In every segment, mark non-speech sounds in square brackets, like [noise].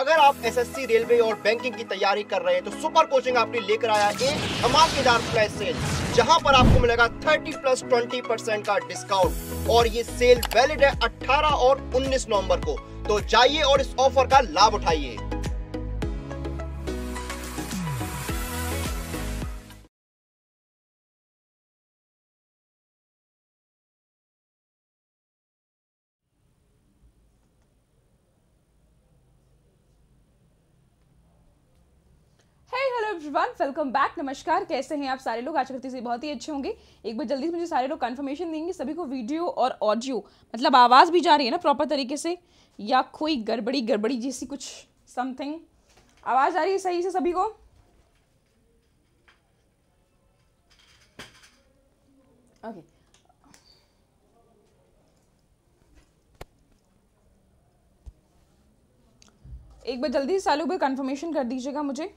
अगर आप SSC railway और बैंकिंग की तैयारी कर रहे हैं तो सुपर कोचिंग आपने लेकर आया एक धमाकेदार फ्लैश सेल जहां पर आपको मिलेगा 30 प्लस 20 परसेंट का डिस्काउंट और ये सेल वैलिड है 18 और 19 नवंबर को तो जाइए और इस ऑफर का लाभ उठाइए एवरीवन वेलकम बैक नमस्कार कैसे हैं आप सारे लोग आज करते से बहुत ही अच्छे होंगे एक बार जल्दी से मुझे सारे लोग कंफर्मेशन देंगे सभी को वीडियो और ऑडियो मतलब आवाज़ भी जा रही है ना प्रॉपर तरीके से या कोई गड़बड़ी गड़बड़ी जैसी कुछ समथिंग आवाज़ आ रही है सही से सभी को ओके okay. एक बार जल्दी से सालों पर कंफर्मेशन कर दीजिएगा मुझे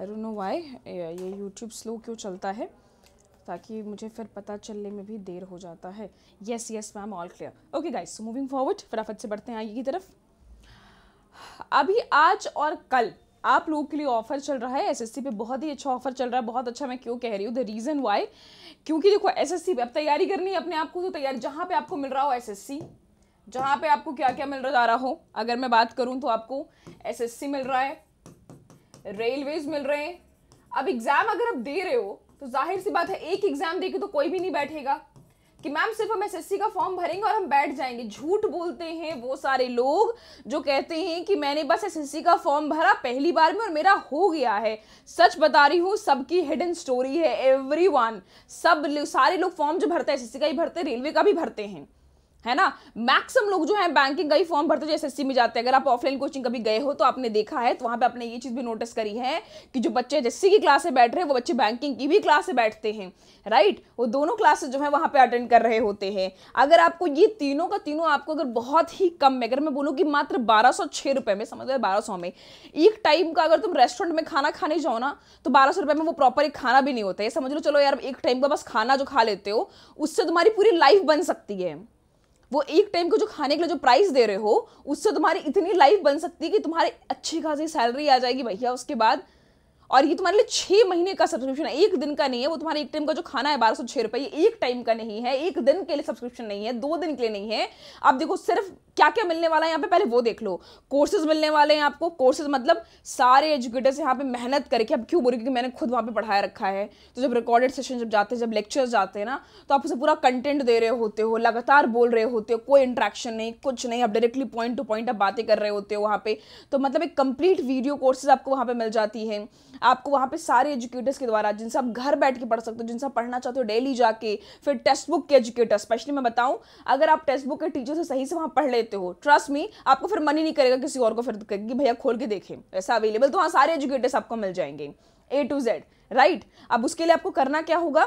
आई डोंट नो वाई ये यूट्यूब स्लो क्यों चलता है ताकि मुझे फिर पता चलने में भी देर हो जाता है yes yes ma'am all clear okay guys so moving forward फटाफट से बढ़ते हैं आगे की तरफ अभी आज और कल आप लोगों के लिए ऑफर चल रहा है एसएससी पे बहुत ही अच्छा ऑफर चल रहा है बहुत अच्छा मैं क्यों कह रही हूँ द रीज़न वाई क्योंकि देखो एसएससी पे अब तैयारी करनी है अपने आप को तो तैयारी जहाँ पे आपको मिल रहा हो एसएससी जहाँ पर आपको क्या क्या मिल रहा हो अगर मैं बात करूँ तो आपको एस मिल रहा है रेलवेज मिल रहे हैं अब एग्ज़ाम अगर आप दे रहे हो तो जाहिर सी बात है एक एग्ज़ाम देके तो कोई भी नहीं बैठेगा कि मैम सिर्फ हम एस का फॉर्म भरेंगे और हम बैठ जाएंगे झूठ बोलते हैं वो सारे लोग जो कहते हैं कि मैंने बस एस का फॉर्म भरा पहली बार में और मेरा हो गया है सच बता रही हूँ सबकी हिडन स्टोरी है एवरीवन सब सारे लोग फॉर्म जो भरते हैं एस का ही भरते रेलवे का भी भरते हैं है ना मैक्सिमम लोग जो है बैंकिंग का ही फॉर्म भरते जो एसएससी में जाते हैं अगर आप ऑफलाइन कोचिंग कभी गए हो तो आपने देखा है तो वहां पे आपने ये चीज़ भी नोटिस करी है कि जो बच्चे जैसे की क्लास से बैठ रहे हैं वो बच्चे बैंकिंग की भी क्लास से बैठते हैं राइट वो दोनों क्लासेस जो है वहां पर अटेंड कर रहे होते हैं अगर आपको ये तीनों का तीनों आपको अगर बहुत ही कम में अगर मैं बोलूँ कि मात्र बारह सौ में समझ गए बारह सौ में एक टाइम का अगर तुम रेस्टोरेंट में खाना खाने जाओ ना तो बारह सौ में वो प्रॉपर एक खाना भी नहीं होता है समझ लो चलो यार एक टाइम का बस खाना जो खा लेते हो उससे तुम्हारी पूरी लाइफ बन सकती है वो एक टाइम को जो खाने के लिए जो प्राइस दे रहे हो उससे तुम्हारी इतनी लाइफ बन सकती है कि तुम्हारी अच्छी खासी सैलरी आ जाएगी भैया उसके बाद और ये तुम्हारे लिए छः महीने का सब्सक्रिप्शन है एक दिन का नहीं है वो तुम्हारे एक टाइम का जो खाना है बारह सौ छः रुपये एक टाइम का नहीं है एक दिन के लिए सब्सक्रिप्शन नहीं है दो दिन के लिए नहीं है आप देखो सिर्फ क्या क्या मिलने वाला है यहाँ पे पहले वो देख लो कोर्सेज मिलने वाले हैं आपको कोर्सेज मतलब सारे एजुकेटर्स यहाँ पे मेहनत करके अब क्यों बोलूँ क्योंकि मैंने खुद वहाँ पे पढ़ाया रखा है तो जब रिकॉर्डेड सेशन जब जाते हैं जब लेक्चर्स जाते हैं ना तो आप उसे पूरा कंटेंट दे रहे होते हो लगातार बोल रहे होते हो कोई इंट्रैक्शन नहीं कुछ नहीं आप डायरेक्टली पॉइंट टू पॉइंट आप बातें कर रहे होते हो वहाँ पे तो मतलब एक कंप्लीट वीडियो कोर्सेज आपको वहाँ पर मिल जाती है आपको वहाँ पर सारे एजुकेटर्स के द्वारा जिनसे आप घर बैठ के पढ़ सकते हो जिनसे आप पढ़ना चाहते हो डेली जाके फिर टेक्स्ट बुक के एजुकेटर स्पेशली मैं बताऊँ अगर आप टेक्स्ट बुक के टीचर से सही से वहाँ पढ़ लेते लेते हो ट्रस्ट मी आपको फिर मन ही नहीं करेगा किसी और को फिर कि भैया खोल के देखे ऐसा अवेलेबल तो हाँ सारे एजुकेटर्स आपको मिल जाएंगे ए टू जेड राइट अब उसके लिए आपको करना क्या होगा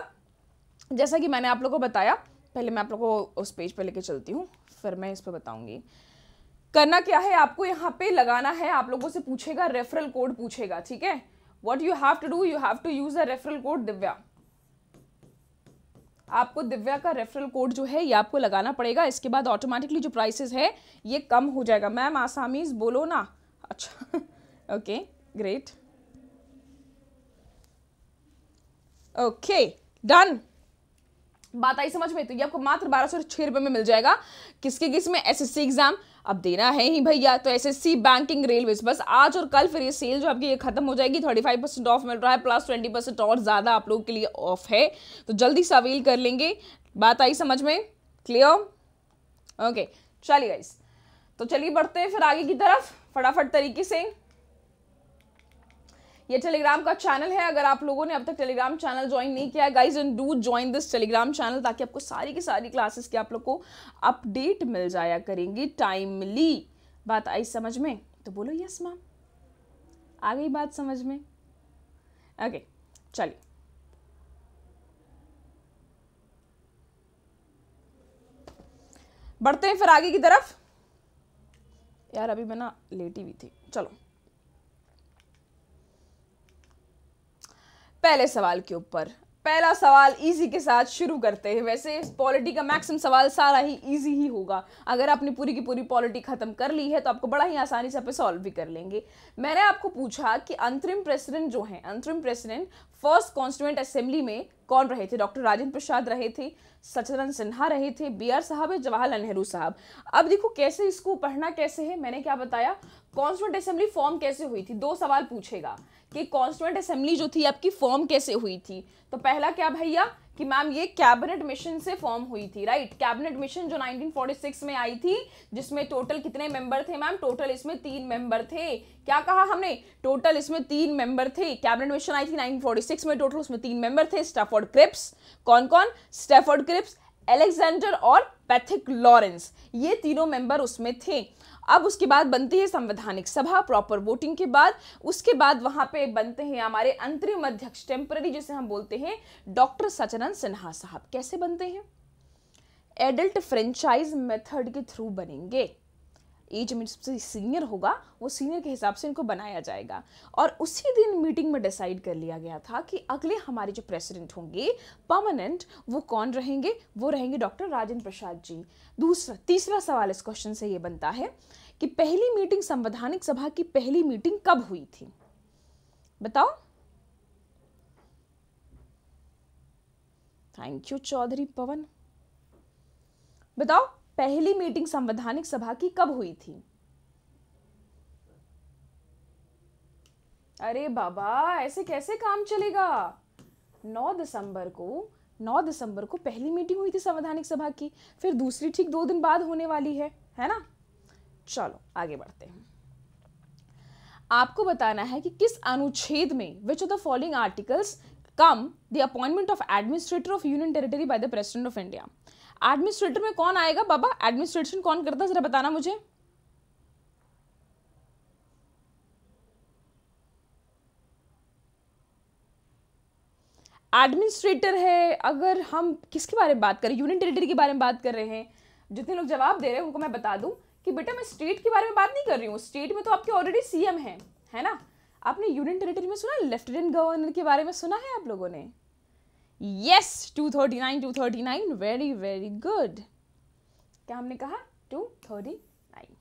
जैसा कि मैंने आप लोग को बताया पहले मैं आप लोग को उस पेज पर लेके चलती हूँ फिर मैं इस पर बताऊँगी करना क्या है आपको यहाँ पे लगाना है आप लोगों से पूछेगा रेफरल कोड पूछेगा ठीक है what you have to do you have to use a referral code Divya आपको दिव्या का रेफरल कोड जो है ये आपको लगाना पड़ेगा इसके बाद ऑटोमेटिकली जो प्राइसेस है ये कम हो जाएगा मैम आसामीज बोलो ना अच्छा ओके ग्रेट ओके डन बात आई समझ में तो ये आपको मात्र बारह सौ छः रुपये में मिल जाएगा किसके किस में एसएससी एग्जाम अब देना है ही भैया तो सी बैंकिंग रेलवेज बस आज और कल फिर ये सेल जो आपकी ये खत्म हो जाएगी थर्टी फाइव परसेंट ऑफ मिल रहा है प्लस ट्वेंटी परसेंट और ज़्यादा आप लोग के लिए ऑफ है तो जल्दी से अवेल कर लेंगे बात आई समझ में क्लियर ओके चलिए गाइस तो चलिए बढ़ते हैं फिर आगे की तरफ फटाफट तरीके से ये टेलीग्राम का चैनल है अगर आप लोगों ने अब तक टेलीग्राम चैनल ज्वाइन नहीं किया है guys and do join this Telegram channel ताकि आपको सारी की सारी क्लासेस की आप लोग को अपडेट मिल जाया करेंगी टाइमली बात आई समझ में तो बोलो यस मैम आ गई बात समझ में ओके चलिए बढ़ते हैं फिर आगे की तरफ यार अभी मैं ना लेटी हुई थी चलो पहले सवाल के ऊपर पहला सवाल इजी के साथ शुरू करते हैं वैसे पॉलिटी का मैक्सिमम सवाल सारा ही इजी ही होगा अगर आपने पूरी की पूरी पॉलिटी ख़त्म कर ली है तो आपको बड़ा ही आसानी से आप सॉल्व भी कर लेंगे मैंने आपको पूछा कि अंतरिम प्रेसिडेंट जो हैं अंतरिम प्रेसिडेंट फर्स्ट कॉन्स्टिट्यूंट असेंबली में कौन रहे थे डॉक्टर राजेंद्र प्रसाद रहे थे सचरन सिन्हा रहे थे बी आर साहब या जवाहरलाल नेहरू साहब अब देखो कैसे इसको पढ़ना कैसे है मैंने क्या बताया कॉन्स्टिट्यूंट असेंबली फॉर्म कैसे हुई थी दो सवाल पूछेगा कि कॉन्स्टिट्यूंट असेंबली जो थी आपकी फॉर्म कैसे हुई थी तो पहला क्या भैया कि मैम ये कैबिनेट मिशन से फॉर्म हुई थी राइट कैबिनेट मिशन जो 1946 में आई थी जिसमें टोटल कितने मेंबर थे मैम टोटल इसमें तीन मेंबर थे क्या कहा हमने टोटल इसमें तीन मेंबर थे कैबिनेट मिशन आई थी 1946 में टोटल उसमें तीन मेंबर थे स्टेफोर्ड क्रिप्स कौन कौन स्टेफोर्ड क्रिप्स एलेक्जेंडर और पैथिक लॉरेंस ये तीनों मेंबर उसमें थे अब उसके बाद बनती है संवैधानिक सभा प्रॉपर वोटिंग के बाद उसके बाद वहां पे बनते हैं हमारे अंतरिम अध्यक्ष टेम्पररी जिसे हम बोलते हैं डॉक्टर सचनंद सिन्हा साहब कैसे बनते हैं एडल्ट फ्रेंचाइज मेथड के थ्रू बनेंगे एज में सबसे सीनियर होगा वो सीनियर के हिसाब से इनको बनाया जाएगा और उसी दिन मीटिंग में डिसाइड कर लिया गया था कि अगले हमारे जो प्रेसिडेंट होंगे परमानेंट वो कौन रहेंगे वो रहेंगे डॉक्टर राजेंद्र प्रसाद जी दूसरा तीसरा सवाल इस क्वेश्चन से ये बनता है कि पहली मीटिंग संवैधानिक सभा की पहली मीटिंग कब हुई थी बताओ थैंक यू चौधरी पवन बताओ पहली मीटिंग संवैधानिक सभा की कब हुई थी अरे बाबा ऐसे कैसे काम चलेगा 9 दिसंबर को 9 दिसंबर को पहली मीटिंग हुई थी संवैधानिक सभा की फिर दूसरी ठीक दो दिन बाद होने वाली है है ना चलो आगे बढ़ते हैं आपको बताना है कि किस अनुच्छेद में which of the following articles come the appointment of administrator of union territory by the president of India administrator में कौन आएगा बाबा एडमिनिस्ट्रेशन कौन करता है जरा बताना मुझे एडमिनिस्ट्रेटर है अगर हम किसके बारे में बात करें यूनियन टेरिटरी के बारे में बात कर रहे हैं जितने लोग जवाब दे रहे हैं उनको मैं बता दूं कि बेटा मैं स्टेट के बारे में बात नहीं कर रही हूँ स्टेट में तो आपके ऑलरेडी सीएम हैं है ना आपने यूनियन टेरिटरी में सुना लेफ्टिनेंट गवर्नर के बारे में सुना है आप लोगों ने yes two thirty nine two thirty nine very very good क्या हमने कहा टू थर्टी नाइन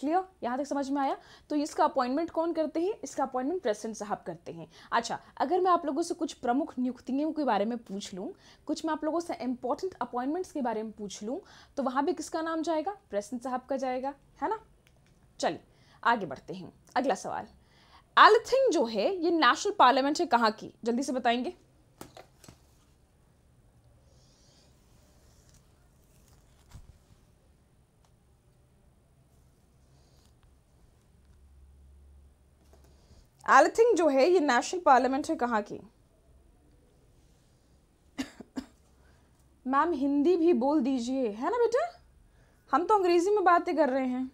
क्लियर यहाँ तक समझ में आया तो इसका अपॉइंटमेंट कौन करते हैं इसका अपॉइंटमेंट प्रेसिडेंट साहब करते हैं अच्छा अगर मैं आप लोगों से कुछ प्रमुख नियुक्तियों के बारे में पूछ लूँ कुछ मैं आप लोगों से इंपॉर्टेंट अपॉइंटमेंट्स के बारे में पूछ लूँ तो वहाँ भी किसका नाम जाएगा प्रेसिडेंट साहब का जाएगा है ना चलिए आगे बढ़ते हैं अगला सवाल एलथिंग जो है ये नेशनल पार्लियामेंट है कहाँ की जल्दी से बताएंगे एलथिंग जो है ये नेशनल पार्लियामेंट है कहाँ की मैम हिंदी भी बोल दीजिए है ना बेटा हम तो अंग्रेजी में बातें कर रहे हैं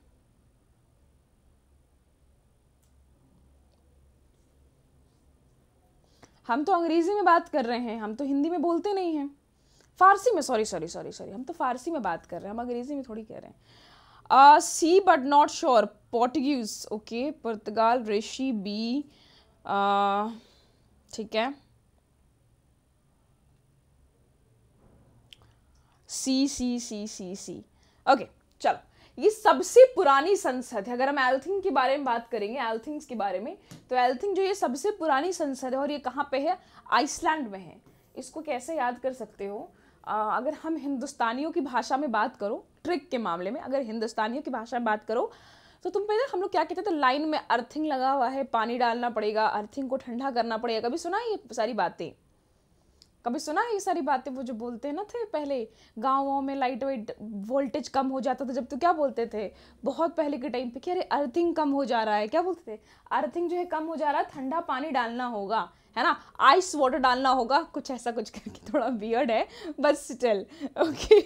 हम तो अंग्रेजी में बात कर रहे हैं हम तो हिंदी में बोलते नहीं हैं फारसी में सॉरी सॉरी सॉरी सॉरी हम तो फारसी में बात कर रहे हैं हम अंग्रेजी में थोड़ी कह रहे हैं C but not sure Portuguese okay पुर्तगाल रेशी बी ठीक है सी सी सी सी सी ओके चलो ये सबसे पुरानी संसद है अगर हम एल्थिंग के बारे में बात करेंगे एल्थिंग्स के बारे में तो एल्थिंग जो ये सबसे पुरानी संसद है और ये कहाँ पे है आइसलैंड में है इसको कैसे याद कर सकते हो आ, अगर हम हिंदुस्तानियों की भाषा में बात करो ट्रिक के मामले में अगर हिंदुस्तानियों की भाषा में बात करो तो तुम पहले हम लोग क्या कहते थे लाइन में अर्थिंग लगा हुआ है पानी डालना पड़ेगा अर्थिंग को ठंडा करना पड़ेगा कभी सुना है ये सारी बातें कभी सुना है ये सारी बातें वो जो बोलते हैं ना थे पहले गाँव में लाइट वाइट वोल्टेज कम हो जाता था जब तो क्या बोलते थे बहुत पहले के टाइम पे कि अरे अर्थिंग कम हो जा रहा है क्या बोलते थे अर्थिंग जो है कम हो जा रहा है ठंडा पानी डालना होगा है ना आइस वाटर डालना होगा कुछ ऐसा कुछ करके थोड़ा बियर्ड है बट स्टिल ओके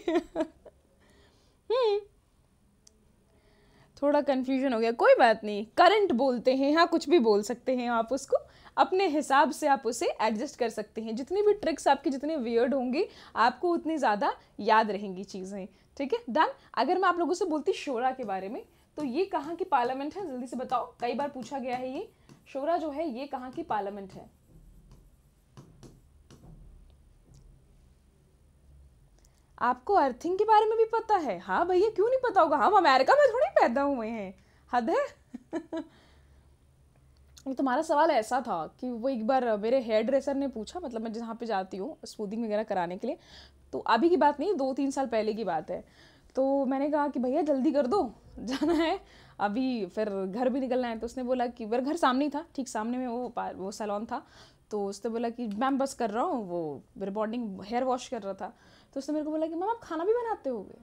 हम्म। थोड़ा कंफ्यूजन हो गया कोई बात नहीं करंट बोलते हैं हाँ कुछ भी बोल सकते हैं आप उसको अपने हिसाब से आप उसे एडजस्ट कर सकते हैं जितनी भी ट्रिक्स आपकी जितनी वियर्ड होंगी आपको उतनी ज़्यादा याद रहेंगी चीज़ें ठीक है डन अगर मैं आप लोगों से बोलती शोरा के बारे में तो ये कहाँ की पार्लियामेंट है जल्दी से बताओ कई बार पूछा गया है ये शोरा जो है ये कहाँ की पार्लियामेंट है आपको अर्थिंग के बारे में भी पता है हाँ भैया क्यों नहीं पता होगा हम अमेरिका में थोड़ी पैदा हुए हैं हद है [laughs] तुम्हारा सवाल ऐसा था कि वो एक बार मेरे हेयर ड्रेसर ने पूछा मतलब मैं जहाँ पे जाती हूँ स्मूदिंग वगैरह कराने के लिए तो अभी की बात नहीं दो तीन साल पहले की बात है तो मैंने कहा कि भैया जल्दी कर दो [laughs] जाना है अभी फिर घर भी निकलना है तो उसने बोला कि मेरा घर सामने ही था ठीक सामने में वो वो सैलॉन था तो उसने बोला कि मैम बस कर रहा हूँ वो मेरे बॉन्डिंग हेयर वॉश कर रहा था तो उसने मेरे को बोला कि मैम आप खाना भी बनाते होगे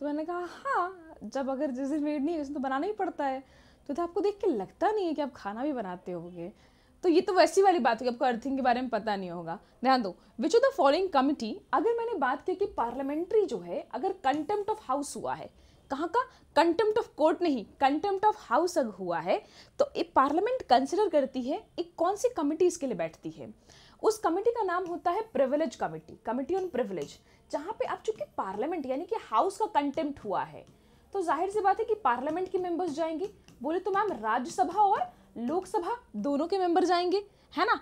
तो मैंने कहा हाँ जब अगर जिस दिन वेट नहीं है उसमें तो बनाना ही पड़ता है तो, तो आपको देख के लगता नहीं है कि आप खाना भी बनाते होगे तो ये तो वैसी वाली बात होगी आपको अर्थिंग के बारे में पता नहीं होगा ध्यान दो which of the following committee अगर मैंने बात की कि पार्लियामेंट्री जो है अगर कंटेम्प्ट ऑफ हाउस हुआ है कहाँ का कंटेम्प्ट ऑफ कोर्ट नहीं कंटेम्प्ट ऑफ हाउस अगर हुआ है तो एक पार्लियामेंट कंसिडर करती है एक कौन सी कमेटी इसके लिए बैठती है उस कमेटी का नाम होता है privilege committee committee on privilege जहाँ पे अब चूंकि पार्लियामेंट यानी कि हाउस का कंटेम्प्ट हुआ है तो जाहिर सी बात है कि पार्लियामेंट के मेंबर्स जाएंगे बोले तो मैम राज्यसभा और लोकसभा दोनों के मेंबर जाएंगे है ना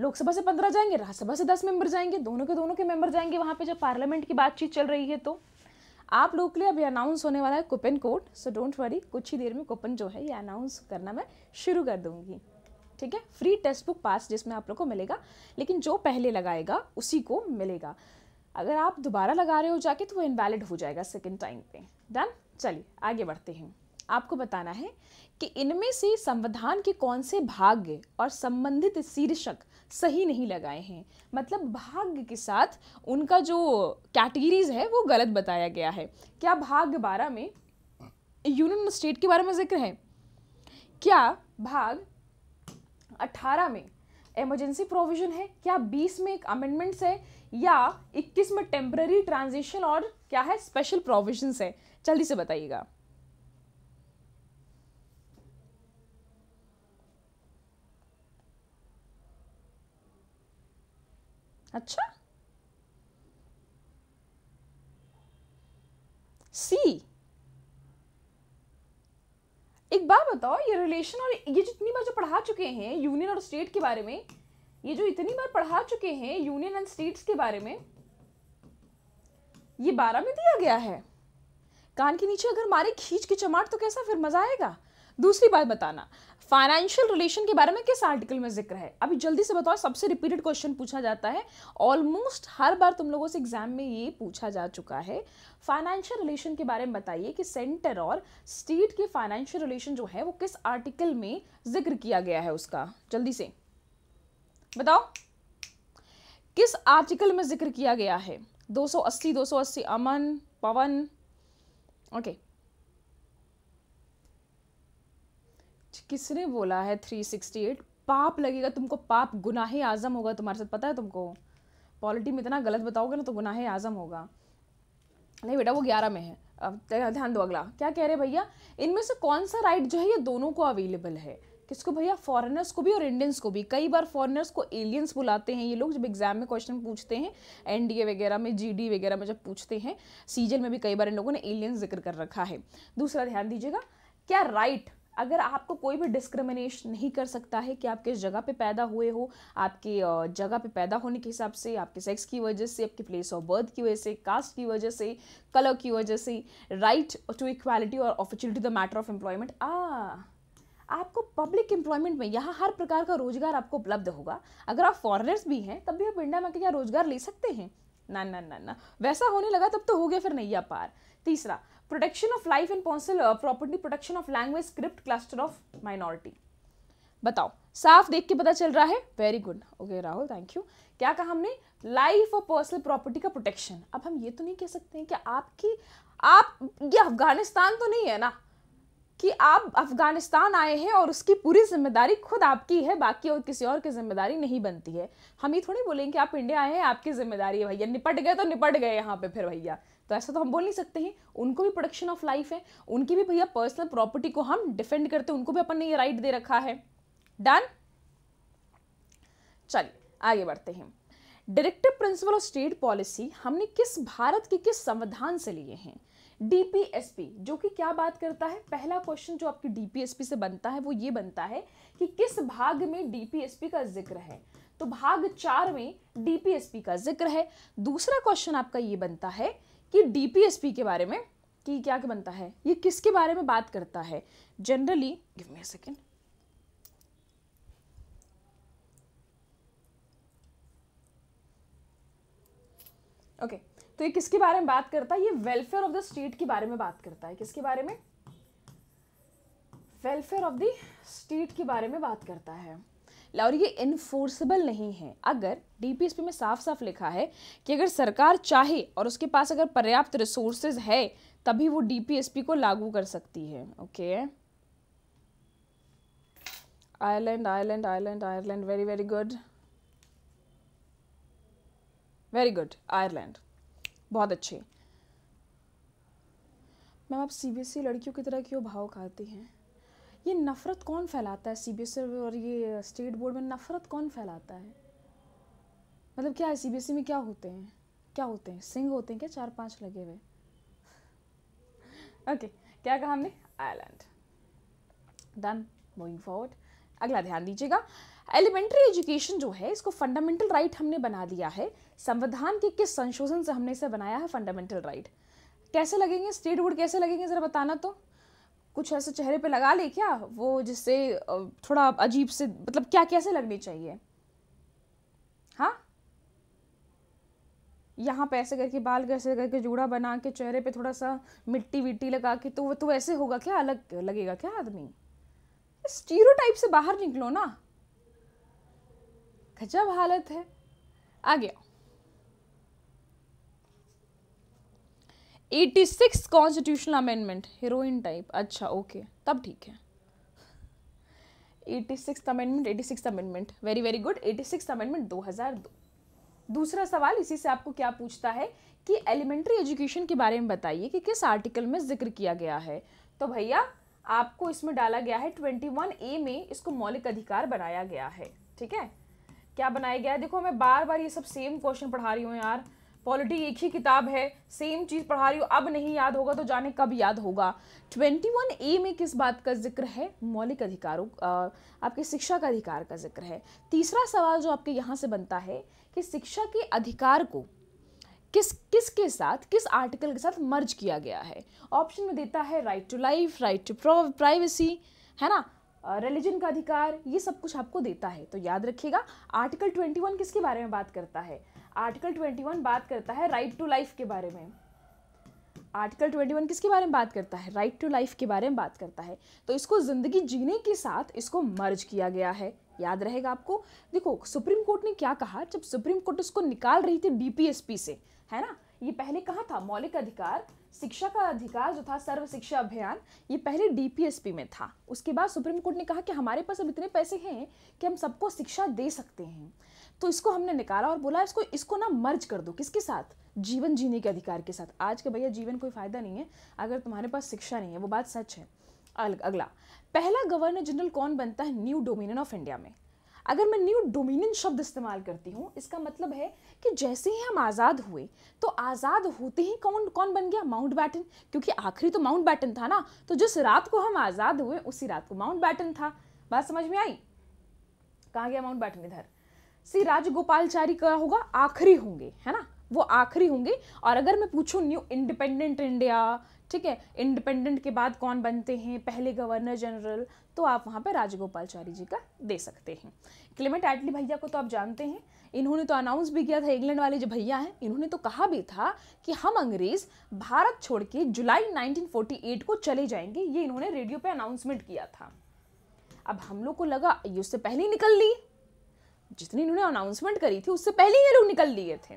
लोकसभा से पंद्रह जाएंगे राज्यसभा से दस मेंबर जाएंगे दोनों के दोनों के मेंबर जाएंगे वहाँ पे जब पार्लियामेंट की बातचीत चल रही है तो आप लोग के लिए अभी अनाउंस होने वाला है coupon code so don't worry कुछ ही देर में कूपन जो है ये अनाउंस करना मैं शुरू कर दूँगी ठीक है फ्री टेक्स्ट बुक पास जिसमें आप लोग को मिलेगा लेकिन जो पहले लगाएगा उसी को मिलेगा अगर आप दोबारा लगा रहे हो जाके तो वो इनवैलिड हो जाएगा सेकेंड टाइम पे डन चलिए आगे बढ़ते हैं आपको बताना है कि इनमें से संविधान के कौन से भाग्य और संबंधित शीर्षक सही नहीं लगाए हैं मतलब भाग्य के साथ उनका जो कैटेगरीज है वो गलत बताया गया है क्या भाग्य बारह में यूनियन स्टेट के बारे में जिक्र है क्या भाग अठारह में एमरजेंसी प्रोविजन है क्या 20 में एक अमेंडमेंट्स है या 21 में टेम्पररी ट्रांजिशन और क्या है स्पेशल प्रोविजंस है जल्दी से बताइएगा अच्छा सी एक बात बताओ ये रिलेशन और ये जितनी बार जो पढ़ा चुके हैं यूनियन और स्टेट के बारे में ये जो इतनी बार पढ़ा चुके हैं यूनियन एंड स्टेट्स के बारे में ये बारह में दिया गया है कान के नीचे अगर मारे खींच के चमाट तो कैसा फिर मजा आएगा दूसरी बात बताना फाइनेंशियल रिलेशन के बारे में किस आर्टिकल में जिक्र है अभी जल्दी से बताओ सबसे रिपीटेड क्वेश्चन पूछा जाता है ऑलमोस्ट हर बार तुम लोगों से एग्जाम में ये पूछा जा चुका है फाइनेंशियल रिलेशन के बारे में बताइए कि सेंटर और स्टेट के फाइनेंशियल रिलेशन जो है वो किस आर्टिकल में जिक्र किया गया है उसका जल्दी से बताओ किस आर्टिकल में जिक्र किया गया है 280 280 अमन पवन ओके okay. किसने बोला है थ्री सिक्सटी एट पाप लगेगा तुमको पाप गुनाह आज़म होगा तुम्हारे साथ पता है तुमको पॉलिटी में इतना गलत बताओगे ना तो गुनाह आज़म होगा नहीं बेटा वो ग्यारह में है अब ध्यान दो अगला क्या कह रहे भैया इनमें से कौन सा राइट जो है ये दोनों को अवेलेबल है किसको भैया फॉरेनर्स को भी और इंडियंस को भी कई बार फॉरेनर्स को एलियंस बुलाते हैं ये लोग जब एग्जाम में क्वेश्चन पूछते हैं एनडीए वगैरह में जीडी वगैरह में जब पूछते हैं सीजन में भी कई बार इन लोगों ने एलियंस जिक्र कर रखा है दूसरा ध्यान दीजिएगा क्या राइट right अगर आपको कोई भी डिस्क्रिमिनेशन नहीं कर सकता है कि आप किस जगह पे पैदा हुए हो आपके जगह पे पैदा होने के हिसाब से आपके सेक्स की वजह से आपके प्लेस ऑफ बर्थ की वजह से कास्ट की वजह से कलर की वजह से राइट टू इक्वालिटी और opportunity the matter of employment आ आपको पब्लिक एम्प्लॉयमेंट में यहाँ हर प्रकार का रोजगार आपको उपलब्ध होगा अगर आप फॉरनर्स भी हैं तब भी आप इंडिया में क्या रोजगार ले सकते हैं ना ना ना ना वैसा होने लगा तब तो हो गया फिर नहीं पार तीसरा protection of life and property protection of language script cluster of minority बताओ साफ देख के पता चल रहा है very good okay Rahul thank you क्या कहा हमने लाइफ और पर्सनल प्रॉपर्टी का प्रोटेक्शन अब हम ये तो नहीं कह सकते हैं कि आपकी आप ये अफगानिस्तान तो नहीं है ना कि आप अफगानिस्तान आए हैं और उसकी पूरी जिम्मेदारी खुद आपकी है बाकी और किसी और की जिम्मेदारी नहीं बनती है हम ये थोड़ी बोलेंगे आप इंडिया आए हैं आपकी जिम्मेदारी है भैया निपट गए तो निपट गए यहाँ पे फिर भैया तो ऐसा तो हम बोल नहीं सकते हैं उनको भी प्रोडक्शन ऑफ लाइफ है उनकी भी भैया पर्सनल प्रॉपर्टी को हम डिफेंड करते हैं उनको भी अपन ने ये राइट दे रखा है डन चलिए आगे बढ़ते हैं directive principle of state policy हमने किस भारत के किस संविधान से लिए हैं डीपीएसपी जो कि क्या बात करता है पहला क्वेश्चन जो आपकी डीपीएसपी से बनता है वो ये बनता है कि किस भाग में डीपीएसपी का जिक्र है तो भाग चार में डीपीएसपी का जिक्र है दूसरा क्वेश्चन आपका ये बनता है कि डीपीएसपी के बारे में कि क्या बनता है ये किसके बारे में बात करता है generally give me a second okay तो ये किसके बारे में बात करता है ये वेलफेयर ऑफ द स्टेट के बारे में बात करता है किसके बारे में वेलफेयर ऑफ द स्टेट के बारे में बात करता है और ये इन्फोर्सेबल नहीं है अगर डीपीएसपी में साफ साफ लिखा है कि अगर सरकार चाहे और उसके पास अगर पर्याप्त रिसोर्सेज है तभी वो डीपीएसपी को लागू कर सकती है okay Ireland Ireland Ireland Ireland very very good very good Ireland बहुत अच्छे मैम आप सीबीएसई e लड़कियों की तरह क्यों भाव खाती हैं ये नफ़रत कौन फैलाता है सीबीएसई और ये स्टेट बोर्ड में नफ़रत कौन फैलाता है मतलब क्या है ई में क्या होते हैं क्या होते हैं सिंह होते हैं क्या चार पांच लगे हुए ओके [laughs] क्या कहा हमने आयरलैंड डन मूविंग फॉरवर्ड अगला ध्यान दीजिएगा एलिमेंट्री एजुकेशन जो है इसको फंडामेंटल राइट right हमने बना दिया है संविधान के किस संशोधन से हमने इसे बनाया है फंडामेंटल राइट right. कैसे लगेंगे स्टेट बोर्ड कैसे लगेंगे ज़रा बताना तो कुछ ऐसे चेहरे पे लगा ले क्या वो जिससे थोड़ा अजीब से मतलब क्या कैसे लगनी चाहिए हाँ यहाँ पे ऐसे करके बाल कैसे करके जूड़ा बना के चेहरे पे थोड़ा सा मिट्टी विट्टी लगा के तो वो तो ऐसे होगा क्या अलग लगेगा क्या आदमी स्टीरो टाइप से बाहर निकलो ना गजब हालत है आ गया eighty six constitutional amendment heroine type अच्छा ओके तब ठीक है eighty six amendment eighty six amendment very very good eighty six amendment दो हज़ार दो दूसरा सवाल इसी से आपको क्या पूछता है कि एलिमेंट्री एजुकेशन के बारे में बताइए कि किस आर्टिकल में जिक्र किया गया है तो भैया आपको इसमें डाला गया है ट्वेंटी वन ए में इसको मौलिक अधिकार बनाया गया है ठीक है क्या बनाया गया है देखो मैं बार बार ये सब सेम क्वेश्चन पढ़ा रही हूँ यार पॉलिटी एक ही किताब है सेम चीज़ पढ़ा रही हूँ अब नहीं याद होगा तो जाने कब याद होगा 21 ए में किस बात का जिक्र है मौलिक अधिकारों आपके शिक्षा का अधिकार का जिक्र है तीसरा सवाल जो आपके यहाँ से बनता है कि शिक्षा के अधिकार को किस किस के साथ किस आर्टिकल के साथ मर्ज किया गया है ऑप्शन में देता है right to life right to privacy है ना रिलीजन का अधिकार ये सब कुछ आपको देता है तो याद रखिएगा आर्टिकल 21 किसके बारे में बात करता है आर्टिकल 21 बात करता है राइट टू लाइफ के बारे में आर्टिकल 21 किसके बारे में बात करता है राइट टू लाइफ के बारे में बात करता है तो इसको ज़िंदगी जीने के साथ इसको मर्ज किया गया है याद रहेगा आपको देखो सुप्रीम कोर्ट ने क्या कहा जब सुप्रीम कोर्ट इसको निकाल रही थी डीपीएसपी से है ना ये पहले कहा था मौलिक अधिकार शिक्षा का अधिकार जो था सर्व शिक्षा अभियान ये पहले डीपीएसपी में था उसके बाद सुप्रीम कोर्ट ने कहा कि हमारे पास अब इतने पैसे हैं कि हम सबको शिक्षा दे सकते हैं तो इसको हमने निकाला और बोला इसको इसको ना मर्ज कर दो किसके साथ जीवन जीने के अधिकार के साथ आज के भैया जीवन कोई फ़ायदा नहीं है अगर तुम्हारे पास शिक्षा नहीं है वो बात सच है अलग अगला पहला गवर्नर जनरल कौन बनता है न्यू डोमिनियन ऑफ इंडिया में अगर मैं न्यू डोमिनियन शब्द इस्तेमाल करती हूँ इसका मतलब है कि जैसे ही हम आज़ाद हुए तो आज़ाद होते ही कौन कौन बन गया माउंट बैटन क्योंकि आखिरी तो माउंट बैटन था ना तो जिस रात को हम आज़ाद हुए उसी रात को माउंट बैटन था बात समझ में आई कहाँ गया माउंट बैटन इधर सी राजगोपालचारी का होगा आखिरी होंगे है ना वो आखिरी होंगे और अगर मैं पूछूँ न्यू इंडिपेंडेंट इंडिया ठीक है इंडिपेंडेंट के बाद कौन बनते हैं पहले गवर्नर जनरल तो आप वहाँ पर राजगोपालचारी जी का दे सकते हैं क्लेमेंट एटली भैया को तो आप जानते हैं इन्होंने तो अनाउंस भी किया था इंग्लैंड वाले जो भैया हैं इन्होंने तो कहा भी था कि हम अंग्रेज़ भारत छोड़ के जुलाई 1948 को चले जाएंगे ये इन्होंने रेडियो पर अनाउंसमेंट किया था अब हम लोग को लगा ये उससे पहले निकल ली जितनी इन्होंने अनाउंसमेंट करी थी उससे पहले ही ये लोग निकल लिए थे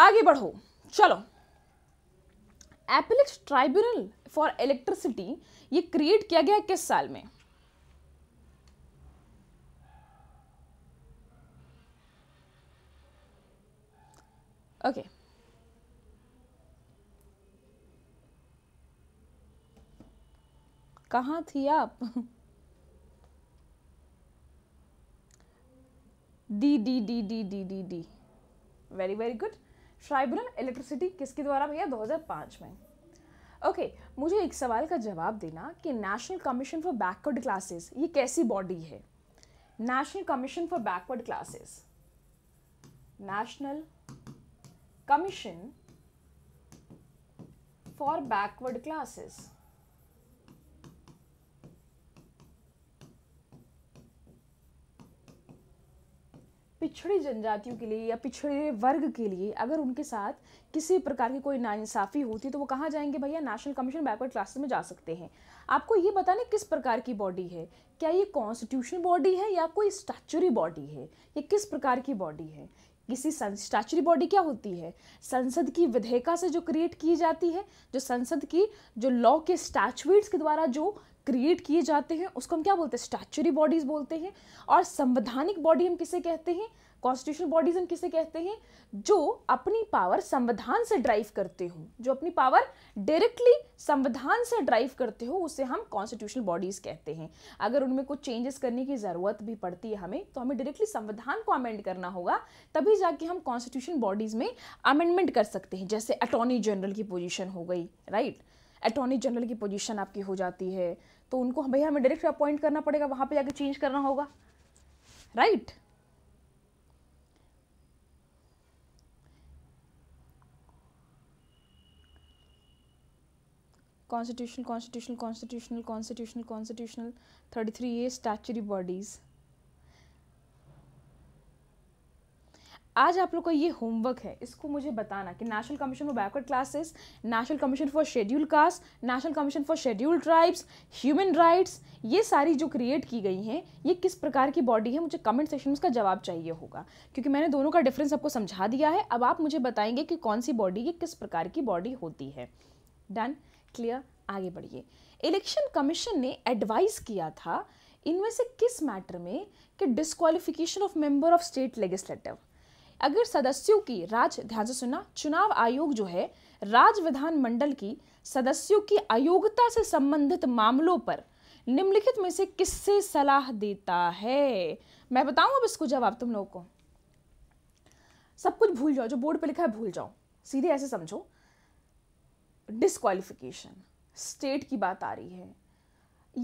आगे बढ़ो चलो एपिलेक्स ट्राइब्यूनल फॉर इलेक्ट्रिसिटी ये क्रिएट किया गया किस साल में ओके okay. कहाँ थी आप [laughs] D D D D D D D very very good tribunal electricity किसके द्वारा भैया 2005 में ओके okay, मुझे एक सवाल का जवाब देना कि national commission for backward classes ये कैसी बॉडी है national commission for backward classes national commission for backward classes पिछड़ी जनजातियों के लिए या पिछड़े वर्ग के लिए अगर उनके साथ किसी प्रकार की कोई नाइंसाफ़ी होती तो वो कहाँ जाएंगे भैया नेशनल कमीशन बैकवर्ड क्लासेस में जा सकते हैं आपको ये बताने किस प्रकार की बॉडी है क्या ये कॉन्स्टिट्यूशन बॉडी है या कोई स्टैचुरी बॉडी है ये किस प्रकार की बॉडी है किसी स्टैचुरी बॉडी क्या होती है संसद की विधेयिका से जो क्रिएट की जाती है जो संसद की जो लॉ के स्टैचुइट्स के द्वारा जो क्रिएट किए जाते हैं उसको हम क्या बोलते हैं स्टैचुरी बॉडीज़ बोलते हैं और संवैधानिक बॉडी हम किसे कहते हैं कॉन्स्टिट्यूशनल बॉडीज हम किसे कहते हैं जो अपनी पावर संविधान से ड्राइव करते हो जो अपनी पावर डायरेक्टली संविधान से ड्राइव करते हो उसे हम कॉन्स्टिट्यूशनल बॉडीज कहते हैं अगर उनमें कुछ चेंजेस करने की ज़रूरत भी पड़ती है हमें तो हमें डायरेक्टली संविधान को अमेंड करना होगा तभी जाके हम कॉन्स्टिट्यूशन बॉडीज़ में अमेंडमेंट कर सकते हैं जैसे अटॉर्नी जनरल की पोजिशन हो गई राइट right? अटॉर्नी जनरल की पोजिशन आपकी हो जाती है तो उनको भैया हमें डायरेक्ट अपॉइंट करना पड़ेगा वहां पे जाके चेंज करना होगा right right? Constitution constitution constitutional constitutional constitutional thirty three A statutory bodies आज आप लोग का ये होमवर्क है इसको मुझे बताना कि national commission for backward classes national commission for scheduled caste national commission for scheduled tribes human rights ये सारी जो क्रिएट की गई हैं ये किस प्रकार की बॉडी है मुझे कमेंट सेक्शन में उसका जवाब चाहिए होगा क्योंकि मैंने दोनों का डिफरेंस आपको समझा दिया है अब आप मुझे बताएंगे कि कौन सी बॉडी ये किस प्रकार की बॉडी होती है डन क्लियर आगे बढ़िए इलेक्शन कमीशन ने एडवाइस किया था इनमें से किस मैटर में कि disqualification of member of state legislative अगर सदस्यों की राज ध्यान से सुनना चुनाव आयोग जो है राज्य मंडल की सदस्यों की अयोग्यता से संबंधित मामलों पर निम्नलिखित में से किससे सलाह देता है मैं बताऊं अब इसको जवाब तुम लोगों को सब कुछ भूल जाओ जो बोर्ड पे लिखा है भूल जाओ सीधे ऐसे समझो डिसक्वालिफिकेशन स्टेट की बात आ रही है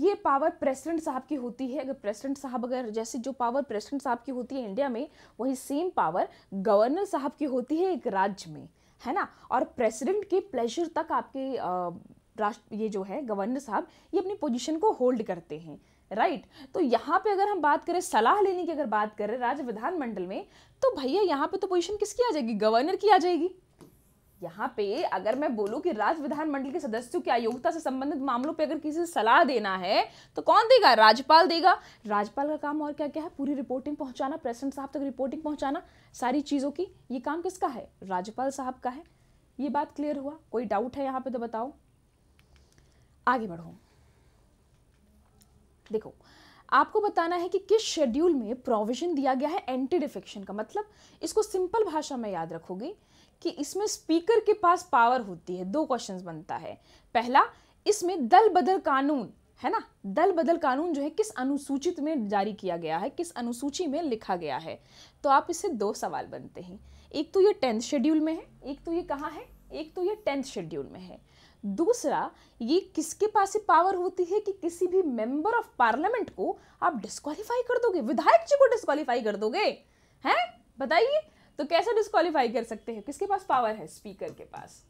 ये पावर प्रेसिडेंट साहब की होती है अगर प्रेसिडेंट साहब अगर जैसे जो पावर प्रेसिडेंट साहब की होती है इंडिया में वही सेम पावर गवर्नर साहब की होती है एक राज्य में है ना और प्रेसिडेंट के प्लेजर तक आपके राष्ट्र ये जो है गवर्नर साहब ये अपनी पोजीशन को होल्ड करते हैं राइट right. तो यहाँ पे अगर हम बात करें सलाह लेने की अगर बात करें राज्य विधानमंडल में तो भैया यहाँ पे तो पोजीशन किसकी आ जाएगी गवर्नर की आ जाएगी यहाँ पे अगर मैं बोलूँ कि राज्य विधानमंडल के सदस्यों की अयोग्यता से संबंधित मामलों पे अगर किसी से सलाह देना है तो कौन देगा राज्यपाल देगा राज्यपाल का काम और क्या क्या है पूरी रिपोर्टिंग पहुँचाना प्रेसिडेंट साहब तक रिपोर्टिंग पहुँचाना सारी चीज़ों की ये काम किसका है राज्यपाल साहब का है ये बात क्लियर हुआ कोई डाउट है यहाँ पर तो बताओ आगे बढ़ो देखो आपको बताना है कि किस शेड्यूल में प्रोविजन दिया गया है एंटी डिफेक्शन का मतलब इसको सिंपल भाषा में याद रखोगे कि इसमें स्पीकर के पास पावर होती है दो क्वेश्चंस बनता है पहला इसमें दल बदल कानून है ना दल बदल कानून जो है किस अनुसूचित में जारी किया गया है किस अनुसूची में लिखा गया है तो आप इससे दो सवाल बनते हैं एक तो ये टेंथ शेड्यूल में है एक तो ये कहाँ है एक तो ये टेंथ शेड्यूल में है दूसरा ये किसके पास से पावर होती है कि किसी भी मेंबर ऑफ पार्लियामेंट को आप डिस्कालीफाई कर दोगे विधायक जी को डिस्कालीफाई कर दोगे हैं बताइए तो कैसे डिस्कालीफाई कर सकते हैं किसके पास पावर है स्पीकर के पास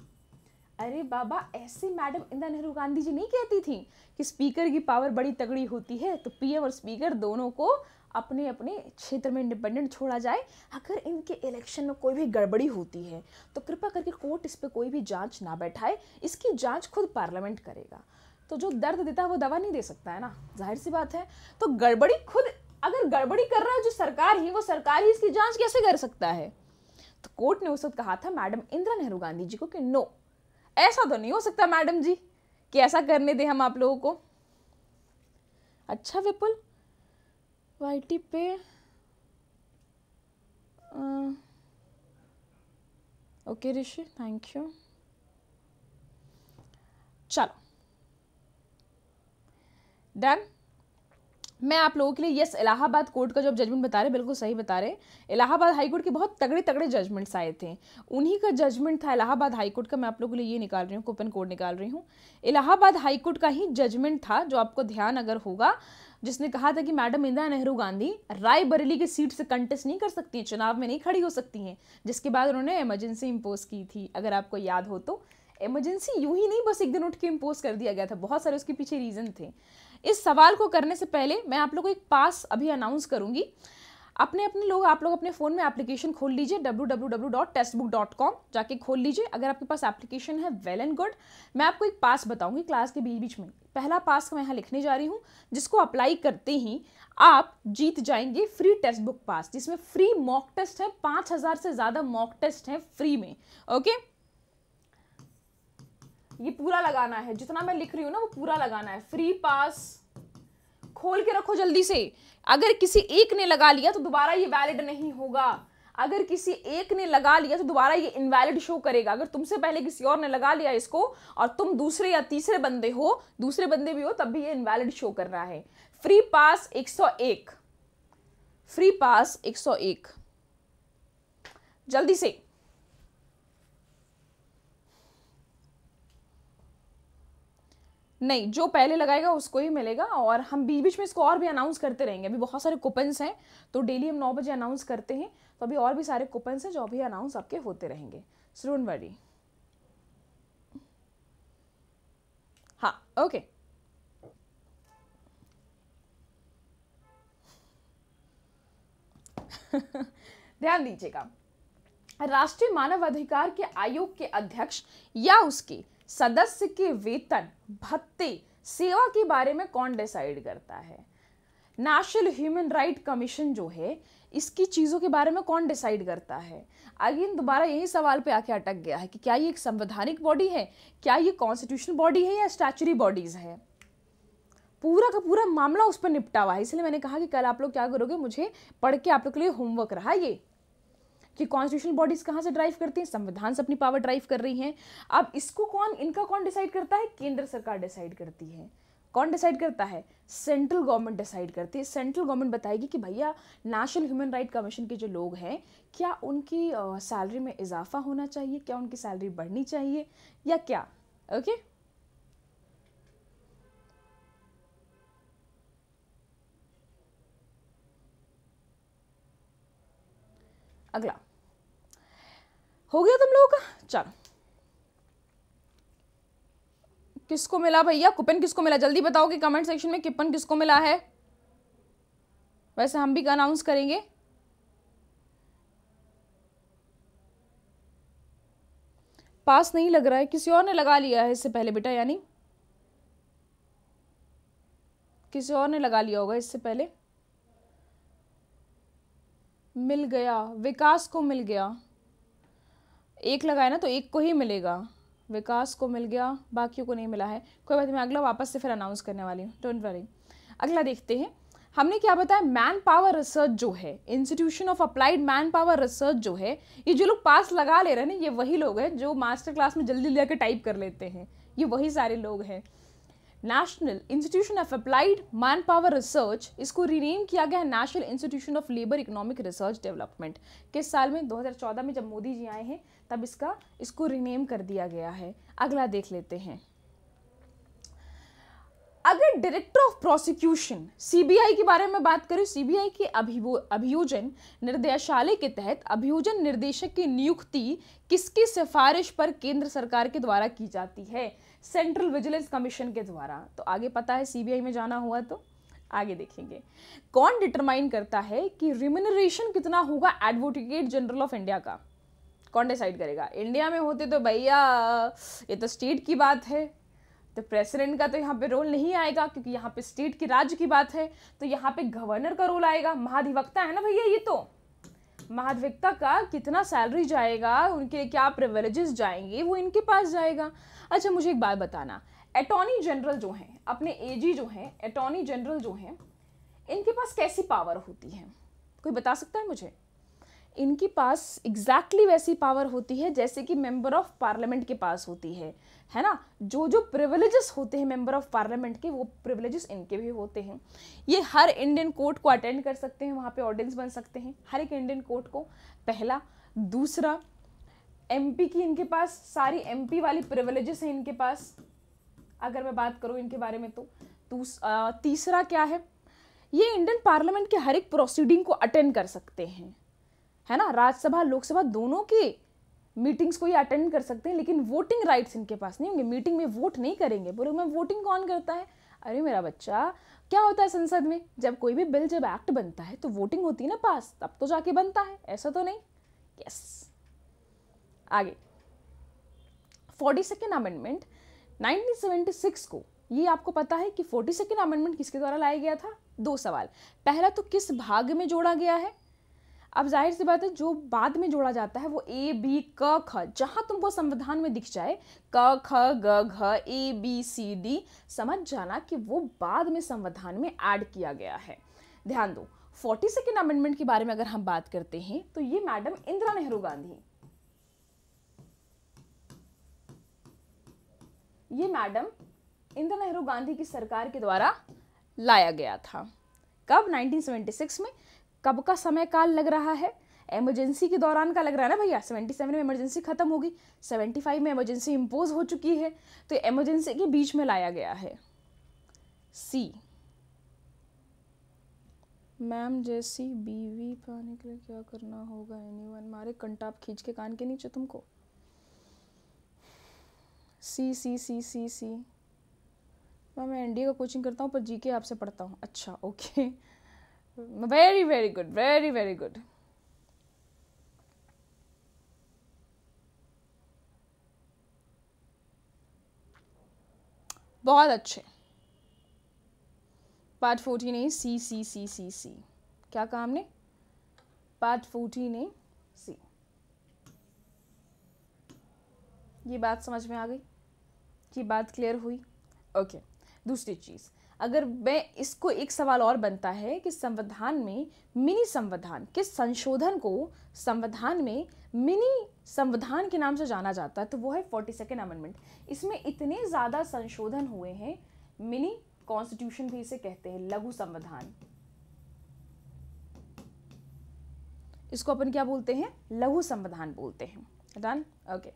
अरे बाबा ऐसे मैडम इंदिरा नेहरू गांधी जी नहीं कहती थी कि स्पीकर की पावर बड़ी तगड़ी होती है तो पीएम और स्पीकर दोनों को अपने अपने क्षेत्र में इंडिपेंडेंट छोड़ा जाए अगर इनके इलेक्शन में कोई भी गड़बड़ी होती है तो कृपा करके कोर्ट इस पर कोई भी जांच ना बैठाए इसकी जांच खुद पार्लियामेंट करेगा तो जो दर्द देता है वो दवा नहीं दे सकता है ना जाहिर सी बात है तो गड़बड़ी खुद अगर गड़बड़ी कर रहा है जो सरकार ही वो सरकार ही इसकी जांच कैसे कर सकता है तो कोर्ट ने उस वक्त कहा था मैडम इंदिरा नेहरू गांधी जी को कि नो ऐसा तो नहीं हो सकता मैडम जी कि ऐसा करने दें हम आप लोगों को अच्छा विपुल वाई पे ओके ऋषि थैंक यू चलो डन मैं आप लोगों के लिए यस इलाहाबाद कोर्ट का जो आप जजमेंट बता रहे बिल्कुल सही बता रहे इलाहाबाद हाई कोर्ट के बहुत तगड़े तगड़े जजमेंट्स आए थे उन्हीं का जजमेंट था इलाहाबाद हाई कोर्ट का मैं आप लोगों के लिए ये निकाल रही हूँ कूपन कोड निकाल रही हूँ इलाहाबाद हाई कोर्ट का ही जजमेंट था जो आपको ध्यान अगर होगा जिसने कहा था कि मैडम इंदिरा नेहरू गांधी रायबरेली की सीट से कंटेस्ट नहीं कर सकती चुनाव में नहीं खड़ी हो सकती हैं जिसके बाद उन्होंने इमरजेंसी इम्पोज की थी अगर आपको याद हो तो इमरजेंसी यूं ही नहीं बस एक दिन उठ के इम्पोज कर दिया गया था बहुत सारे उसके पीछे रीज़न थे इस सवाल को करने से पहले मैं आप लोग को एक पास अभी अनाउंस करूंगी अपने अपने लोग आप लोग अपने फ़ोन में एप्लीकेशन खोल लीजिए www.testbook.com जाके खोल लीजिए अगर आपके पास एप्लीकेशन है वेल एंड गुड मैं आपको एक पास बताऊंगी क्लास के बीच बीच में पहला पास मैं यहाँ लिखने जा रही हूँ जिसको अप्लाई करते ही आप जीत जाएंगे फ्री टेस्ट बुक पास जिसमें फ्री मॉक टेस्ट है पाँच हज़ार से ज़्यादा मॉक टेस्ट हैं फ्री में ओके okay? ये पूरा लगाना है जितना मैं लिख रही हूँ ना वो पूरा लगाना है फ्री पास खोल के रखो जल्दी से अगर किसी एक ने लगा लिया तो दोबारा ये वैलिड नहीं होगा अगर किसी एक ने लगा लिया तो दोबारा ये इनवैलिड शो करेगा अगर तुमसे पहले किसी और ने लगा लिया इसको और तुम दूसरे या तीसरे बंदे हो दूसरे बंदे भी हो तब भी ये इनवैलिड शो कर रहा है फ्री पास 101 फ्री पास 101 जल्दी से नहीं जो पहले लगाएगा उसको ही मिलेगा और हम बीच बीच में इसको और भी अनाउंस करते रहेंगे अभी बहुत सारे कूपन्स हैं तो डेली हम नौ बजे अनाउंस करते हैं तो अभी और भी सारे कूपन्स हैं जो अभी अनाउंस आपके होते रहेंगे सुन वरी हाँ ओके [laughs] ध्यान दीजिएगा राष्ट्रीय मानव अधिकार के आयोग के अध्यक्ष या उसके सदस्य के वेतन भत्ते सेवा के बारे में कौन डिसाइड करता है नेशनल ह्यूमन राइट कमीशन जो है इसकी चीज़ों के बारे में कौन डिसाइड करता है अगेन दोबारा यही सवाल पे आके अटक गया है कि क्या ये एक संवैधानिक बॉडी है क्या ये कॉन्स्टिट्यूशन बॉडी है या स्टैचुरी बॉडीज़ है पूरा का पूरा मामला उस पर निपटा हुआ है इसलिए मैंने कहा कि कल आप लोग क्या करोगे मुझे पढ़ के आप लोग के लिए होमवर्क रहा ये कि कॉन्स्टिट्यूशनल बॉडीज़ कहाँ से ड्राइव करती हैं संविधान से अपनी पावर ड्राइव कर रही हैं अब इसको कौन इनका कौन डिसाइड करता है केंद्र सरकार डिसाइड करती है कौन डिसाइड करता है सेंट्रल गवर्नमेंट डिसाइड करती है सेंट्रल गवर्नमेंट बताएगी कि भैया नेशनल ह्यूमन राइट कमीशन के जो लोग हैं क्या उनकी सैलरी में इजाफा होना चाहिए क्या उनकी सैलरी बढ़नी चाहिए या क्या ओके okay? अगला हो गया तुम लोगों का चलो किसको मिला भैया कुपन किसको मिला जल्दी बताओ कि कमेंट सेक्शन में किपन किसको मिला है वैसे हम भी अनाउंस करेंगे पास नहीं लग रहा है किसी और ने लगा लिया है इससे पहले बेटा यानी किसी और ने लगा लिया होगा इससे पहले मिल गया विकास को मिल गया एक लगाए ना तो एक को ही मिलेगा विकास को मिल गया बाकियों को नहीं मिला है कोई बात नहीं मैं अगला वापस से फिर अनाउंस करने वाली हूँ डोंट वरी अगला देखते हैं हमने क्या बताया मैन पावर रिसर्च जो है institution of applied man power research जो है ये जो लोग पास लगा ले रहे हैं ना ये वही लोग हैं जो मास्टर क्लास में जल्दी जल्दी टाइप कर लेते हैं ये वही सारे लोग हैं national institution of applied man power research इसको रीनेम किया गया है national institution of labour economic research development किस साल में 2014 में जब मोदी जी आए हैं तब इसका इसको रीनेम कर दिया गया है अगला देख लेते हैं अगर डायरेक्टर ऑफ प्रोसिक्यूशन सीबीआई के बारे में बात करें सीबीआई के अभियोजन निर्देशालय के तहत अभियोजन निर्देशक की नियुक्ति किसकी सिफारिश पर केंद्र सरकार के द्वारा की जाती है सेंट्रल विजिलेंस कमीशन के द्वारा तो आगे पता है सीबीआई में जाना हुआ तो आगे देखेंगे कौन डिटरमाइन करता है कि रिम्यूनरेशन कितना होगा एडवोकेट जनरल ऑफ इंडिया का कौन डिसाइड करेगा इंडिया में होते तो भैया ये तो स्टेट की बात है तो प्रेसिडेंट का तो यहाँ पे रोल नहीं आएगा क्योंकि यहाँ पे स्टेट की राज्य की बात है तो यहाँ पे गवर्नर का रोल आएगा महाधिवक्ता है ना भैया ये तो महाधिवक्ता का कितना सैलरी जाएगा उनके लिए क्या प्रिवेलेजेस जाएंगे वो इनके पास जाएगा अच्छा मुझे एक बात बताना अटॉर्नी जनरल जो हैं अपने एजी जो हैं अटॉर्नी जनरल जो हैं इनके पास कैसी पावर होती है कोई बता सकता है मुझे इनके पास एग्जैक्टली exactly वैसी पावर होती है जैसे कि मेंबर ऑफ पार्लियामेंट के पास होती है है ना जो जो प्रिविलेजेस होते हैं मेंबर ऑफ पार्लियामेंट के वो प्रिविलेजेस इनके भी होते हैं ये हर इंडियन कोर्ट को अटेंड कर सकते हैं वहाँ पे ऑडियंस बन सकते हैं हर एक इंडियन कोर्ट को पहला दूसरा एमपी की इनके पास सारी एमपी वाली प्रिवलेजेस हैं इनके पास अगर मैं बात करूँ इनके बारे में तो तीसरा क्या है ये इंडियन पार्लियामेंट के हर एक प्रोसीडिंग को अटेंड कर सकते हैं है ना राज्यसभा लोकसभा दोनों की मीटिंग्स को ये अटेंड कर सकते हैं लेकिन वोटिंग राइट्स इनके पास नहीं होंगे मीटिंग में वोट नहीं करेंगे बोले मैं वोटिंग कौन करता है अरे मेरा बच्चा क्या होता है संसद में जब कोई भी बिल जब एक्ट बनता है तो वोटिंग होती है ना पास तब तो जाके बनता है ऐसा तो नहीं यस आगे forty second amendment nineteen seventy six को ये आपको पता है कि फोर्टी सेकेंड अमेंडमेंट किसके द्वारा लाया गया था दो सवाल पहला तो किस भाग में जोड़ा गया है अब जाहिर सी बात है जो बाद में जोड़ा जाता है वो ए बी क ख जहाँ तुमको संविधान में दिख जाए क ख ग घ ए बी सी डी समझ जाना कि वो बाद में संविधान में ऐड किया गया है ध्यान दो फोर्टी सेकेंड अमेंडमेंट के बारे में अगर हम बात करते हैं तो ये मैडम इंदिरा नेहरू गांधी ये मैडम इंदिरा नेहरू गांधी की सरकार के द्वारा लाया गया था कब 1976 में कब का समय काल लग रहा है इमरजेंसी के दौरान का लग रहा है ना भैया 77 में इमरजेंसी खत्म होगी 75 में इमरजेंसी इम्पोज हो चुकी है तो इमरजेंसी के बीच में लाया गया है सी मैम जैसी बीवी पाने के लिए क्या करना होगा एनीवन मारे कंटाप खींच के कान के नीचे तुमको C C C C C ma'am मैं एनडीए का कोचिंग करता हूँ पर जीके आपसे पढ़ता हूँ अच्छा okay very very good very very good बहुत अच्छे पार्ट फोर्टीन ए सी सी सी सी सी क्या काम ने पार्ट फोर्टीन ए सी ये बात समझ में आ गई की बात क्लियर हुई ओके दूसरी चीज़ अगर मैं इसको एक सवाल और बनता है कि संविधान में मिनी संविधान किस संशोधन को संविधान में मिनी संविधान के नाम से जाना जाता है तो वो है फोर्टी सेकेंड अमेंडमेंट इसमें इतने ज़्यादा संशोधन हुए हैं मिनी कॉन्स्टिट्यूशन भी इसे कहते हैं लघु संविधान इसको अपन क्या बोलते हैं लघु संविधान बोलते हैं डन ओके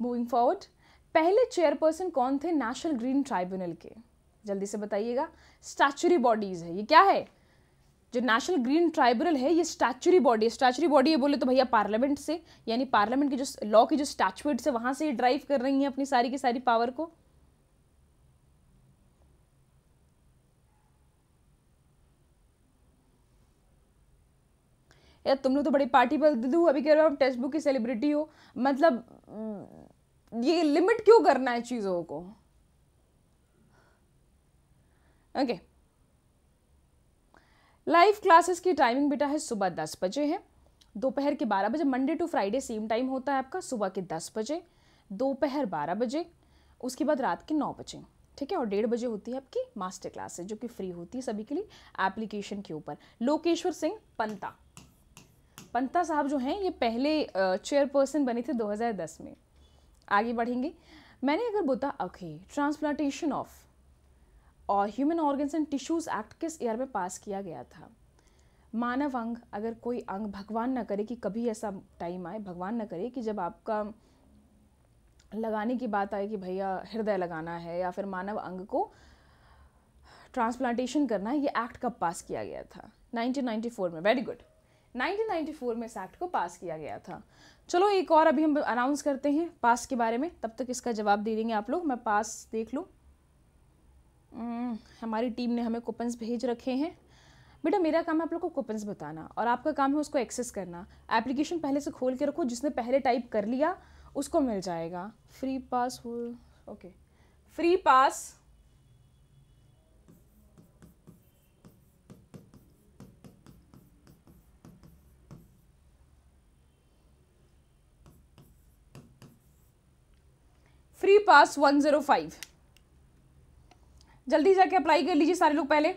मूविंग फॉरवर्ड पहले चेयरपर्सन कौन थे नेशनल ग्रीन ट्राइब्यूनल के जल्दी से बताइएगा स्टैचुरी बॉडीज है ये क्या है जो नेशनल ग्रीन ट्राइब्यूनल है ये स्टैचुरी बॉडी है स्टैचुरी बॉडी ये बोले तो भैया पार्लियामेंट से यानी पार्लियामेंट की जो लॉ की जो स्टैचुएट है वहां से ये ड्राइव कर रही है अपनी सारी की सारी पावर को यार तुम लोग तो बड़ी पार्टी बल दू अभी कह रहे हो आप टेक्स्ट बुक की सेलिब्रिटी हो मतलब ये लिमिट क्यों करना है चीज़ों को ओके लाइव क्लासेस की टाइमिंग बेटा है सुबह दस बजे है दोपहर के बारह बजे Monday to Friday same time होता है आपका सुबह के दस बजे दोपहर बारह बजे उसके बाद रात के नौ बजे ठीक है और डेढ़ बजे होती है आपकी मास्टर क्लासेस जो कि फ्री होती है सभी के लिए एप्लीकेशन के ऊपर लोकेश्वर सिंह पंता पंता साहब जो हैं ये पहले चेयरपर्सन बने थे 2010 में आगे बढ़ेंगे मैंने अगर बोता ओके ट्रांसप्लांटेशन ऑफ और human organs and tissues act किस ईयर में पास किया गया था मानव अंग अगर कोई अंग भगवान ना करे कि कभी ऐसा टाइम आए भगवान ना करे कि जब आपका लगाने की बात आए कि भैया हृदय लगाना है या फिर मानव अंग को ट्रांसप्लांटेशन करना है ये एक्ट कब पास किया गया था 1994 में वेरी गुड 1994 में इस एक्ट को पास किया गया था चलो एक और अभी हम अनाउंस करते हैं पास के बारे में तब तक इसका जवाब दे देंगे आप लोग मैं पास देख लूँ हम्म, हमारी टीम ने हमें कूपन्स भेज रखे हैं बेटा मेरा काम है आप लोग को कूपन्स बताना और आपका काम है उसको एक्सेस करना एप्लीकेशन पहले से खोल के रखो जिसने पहले टाइप कर लिया उसको मिल जाएगा फ्री पास हो okay free pass free pass one zero five जल्दी जाके अप्लाई कर लीजिए सारे लोग पहले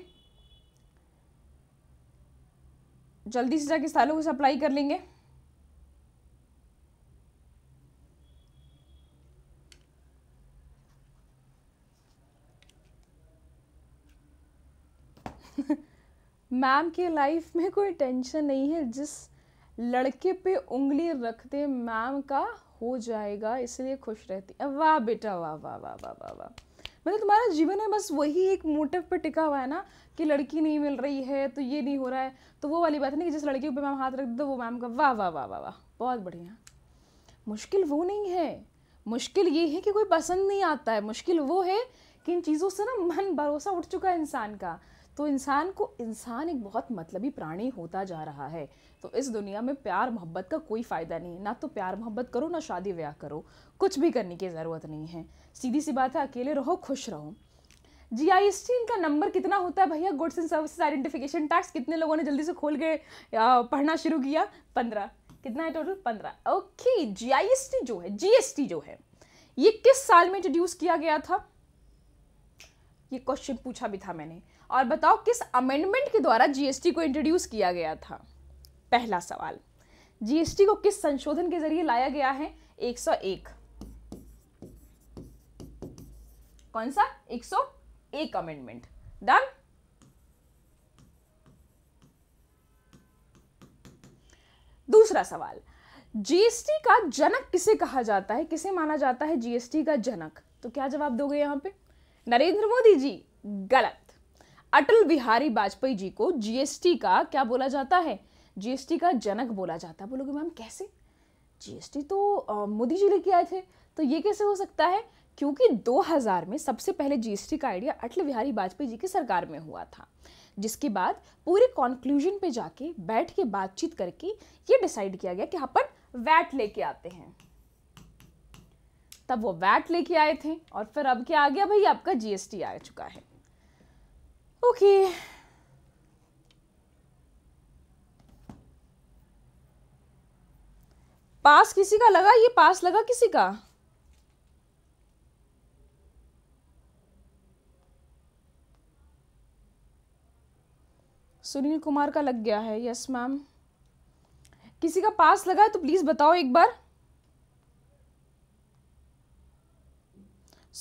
जल्दी से जाके सारे लोग उसे अप्लाई कर लेंगे मैम की लाइफ में कोई टेंशन नहीं है जिस लड़के पे उंगली रखते मैम का हो जाएगा इसलिए खुश रहती है वाह बेटा वाह वाह वाह वाह वाह वाह मतलब तुम्हारा जीवन है बस वही एक मोटिव पर टिका हुआ है ना कि लड़की नहीं मिल रही है तो ये नहीं हो रहा है तो वो वाली बात ना कि जिस लड़की पे मैम हाथ रख दो वो मैम का वाह वाह वाह वाह वाह बहुत बढ़िया मुश्किल वो नहीं है मुश्किल ये है कि कोई पसंद नहीं आता है मुश्किल वो है कि इन चीज़ों से ना मन भरोसा उठ चुका है इंसान का तो इंसान को इंसान एक बहुत मतलबी प्राणी होता जा रहा है तो इस दुनिया में प्यार मोहब्बत का कोई फ़ायदा नहीं है ना तो प्यार मोहब्बत करो ना शादी ब्याह करो कुछ भी करने की ज़रूरत नहीं है सीधी सी बात है अकेले रहो खुश रहो जी आई एस टी इनका नंबर कितना होता है भैया goods and services identification tax कितने लोगों ने जल्दी से खोल के पढ़ना शुरू किया पंद्रह कितना है टोटल पंद्रह okay G I S T जो है जी एस टी जो है ये किस साल में इंट्रोड्यूस किया गया था ये क्वेश्चन पूछा भी था मैंने और बताओ किस अमेंडमेंट के द्वारा जीएसटी को इंट्रोड्यूस किया गया था पहला सवाल जीएसटी को किस संशोधन के जरिए लाया गया है 101 कौन सा 101 अमेंडमेंट डन दूसरा सवाल जीएसटी का जनक किसे कहा जाता है किसे माना जाता है जीएसटी का जनक तो क्या जवाब दोगे यहां पे नरेंद्र मोदी जी गलत अटल बिहारी वाजपेयी जी को जीएसटी का क्या बोला जाता है जीएसटी का जनक बोला जाता है बोलोगे मैम कैसे जीएसटी तो मोदी जी लेके आए थे तो ये कैसे हो सकता है क्योंकि 2000 में सबसे पहले जीएसटी का आइडिया अटल बिहारी वाजपेयी जी की सरकार में हुआ था जिसके बाद पूरे कॉन्क्लूजन पे जाके बैठ के बातचीत करके ये डिसाइड किया गया कि अपन वैट लेके आते हैं तब वो वैट लेके आए थे और फिर अब क्या आ गया भाई आपका जीएसटी आ चुका है Okay. पास किसी का लगा ये पास लगा किसी का सुनील कुमार का लग गया है यस मैम किसी का पास लगा है तो प्लीज़ बताओ एक बार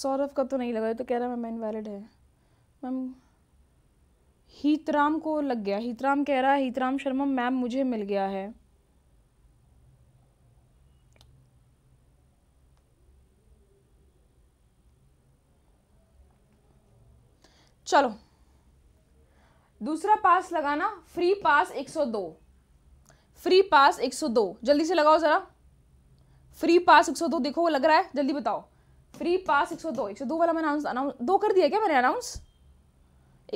सौरभ का तो नहीं लगा है तो कह रहा है मैम इनवैलिड है मैम हीतराम को लग गया हीतराम कह रहा है हीतराम शर्मा मैम मुझे मिल गया है चलो दूसरा पास लगाना फ्री पास 102 फ्री पास 102 जल्दी से लगाओ ज़रा फ्री पास 102 देखो वो लग रहा है जल्दी बताओ फ्री पास 102 102 वाला मैंने अनाउंस अनाउंस दो कर दिया क्या मैंने अनाउंस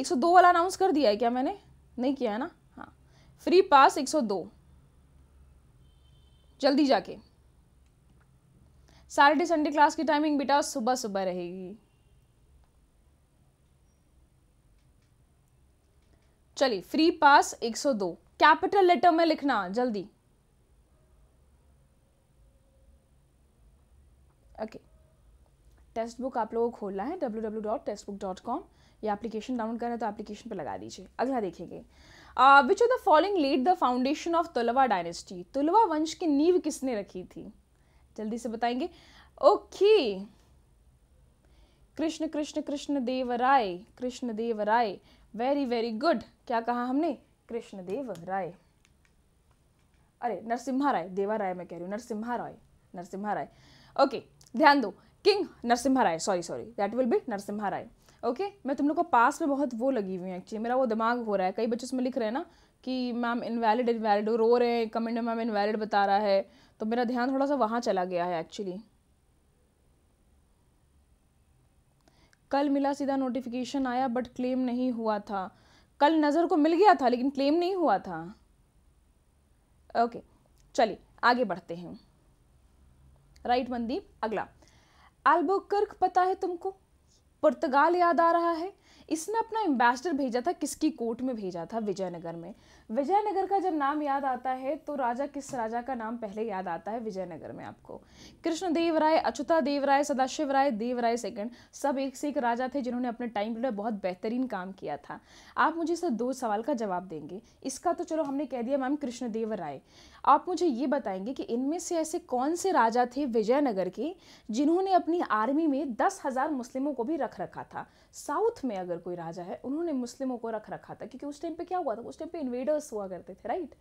सौ दो वाला अनाउंस कर दिया है क्या मैंने नहीं किया है ना हाँ फ्री पास एक सौ दो जल्दी जाके सैटरडे संडे क्लास की टाइमिंग बेटा सुबह सुबह रहेगी चलिए फ्री पास 102 कैपिटल लेटर में लिखना जल्दी ओके टेस्ट बुक आप लोगों को खोलना है W W dot text book dot com या एप्लीकेशन डाउनलोड करें तो एप्लीकेशन पर लगा दीजिए अगला देखेंगे which of the following lead the foundation of Tuluva dynasty Tuluva वंश की नींव किसने रखी थी जल्दी से बताएंगे okay Krishna Krishna Krishna Deva Raya Krishna Deva Raya very very good क्या कहा हमने कृष्ण देव राय अरे नरसिम्हा राय देवा राय मैं कह रही हूँ नरसिम्हा राय नरसिम्हा राय ओके ध्यान दो king Narasimha Raya sorry sorry that will be Narasimha Raya okay मैं तुम लोग को पास में बहुत वो लगी हुई है एक्चुअली मेरा वो दिमाग हो रहा है कई बच्चे उसमें लिख रहे हैं ना कि मैम इनवैलिड इनवैलिड रो रहे हैं कमेंट में मैम इनवैलिड बता रहा है तो मेरा ध्यान थोड़ा सा वहाँ चला गया है एक्चुअली कल मिला सीधा नोटिफिकेशन आया बट क्लेम नहीं हुआ था कल नज़र को मिल गया था लेकिन क्लेम नहीं हुआ था ओके चलिए आगे बढ़ते हैं राइट मनदीप अगला एल्बोकर्क पता है तुमको पुर्तगाल याद आ रहा है इसने अपना एम्बेसडर भेजा था किसकी कोर्ट में भेजा था विजयनगर में विजयनगर का जब नाम याद आता है तो राजा किस राजा का नाम पहले याद आता है विजयनगर में आपको कृष्णदेव राय अचुता देव राय सदाशिव राय देव राय सेकंड सब एक से एक राजा थे जिन्होंने अपने टाइम पीरियड बहुत बेहतरीन काम किया था आप मुझे सर दो सवाल का जवाब देंगे इसका तो चलो हमने कह दिया मैम कृष्णदेव राय आप मुझे ये बताएंगे कि इनमें से ऐसे कौन से राजा थे विजयनगर के जिन्होंने अपनी आर्मी में दस हज़ार मुस्लिमों को भी रख रखा था साउथ में अगर कोई राजा है उन्होंने मुस्लिमों को रख रखा था क्योंकि उस टाइम पे क्या हुआ था उस टाइम पे इन्वेडर्स हुआ करते थे राइट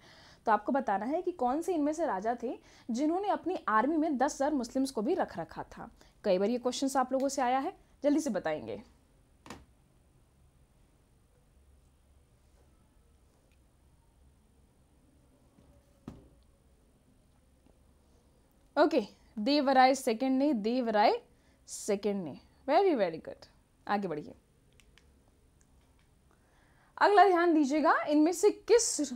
तो आपको बताना है कि कौन से इनमें से राजा थे जिन्होंने अपनी आर्मी में दस हज़ार मुस्लिम्स को भी रख रखा था कई बार ये क्वेश्चन आप लोगों से आया है जल्दी से बताएंगे ओके देवराय सेकेंड ने देवराय सेकेंड ने वेरी वेरी गुड आगे बढ़िए अगला ध्यान दीजिएगा इनमें से किस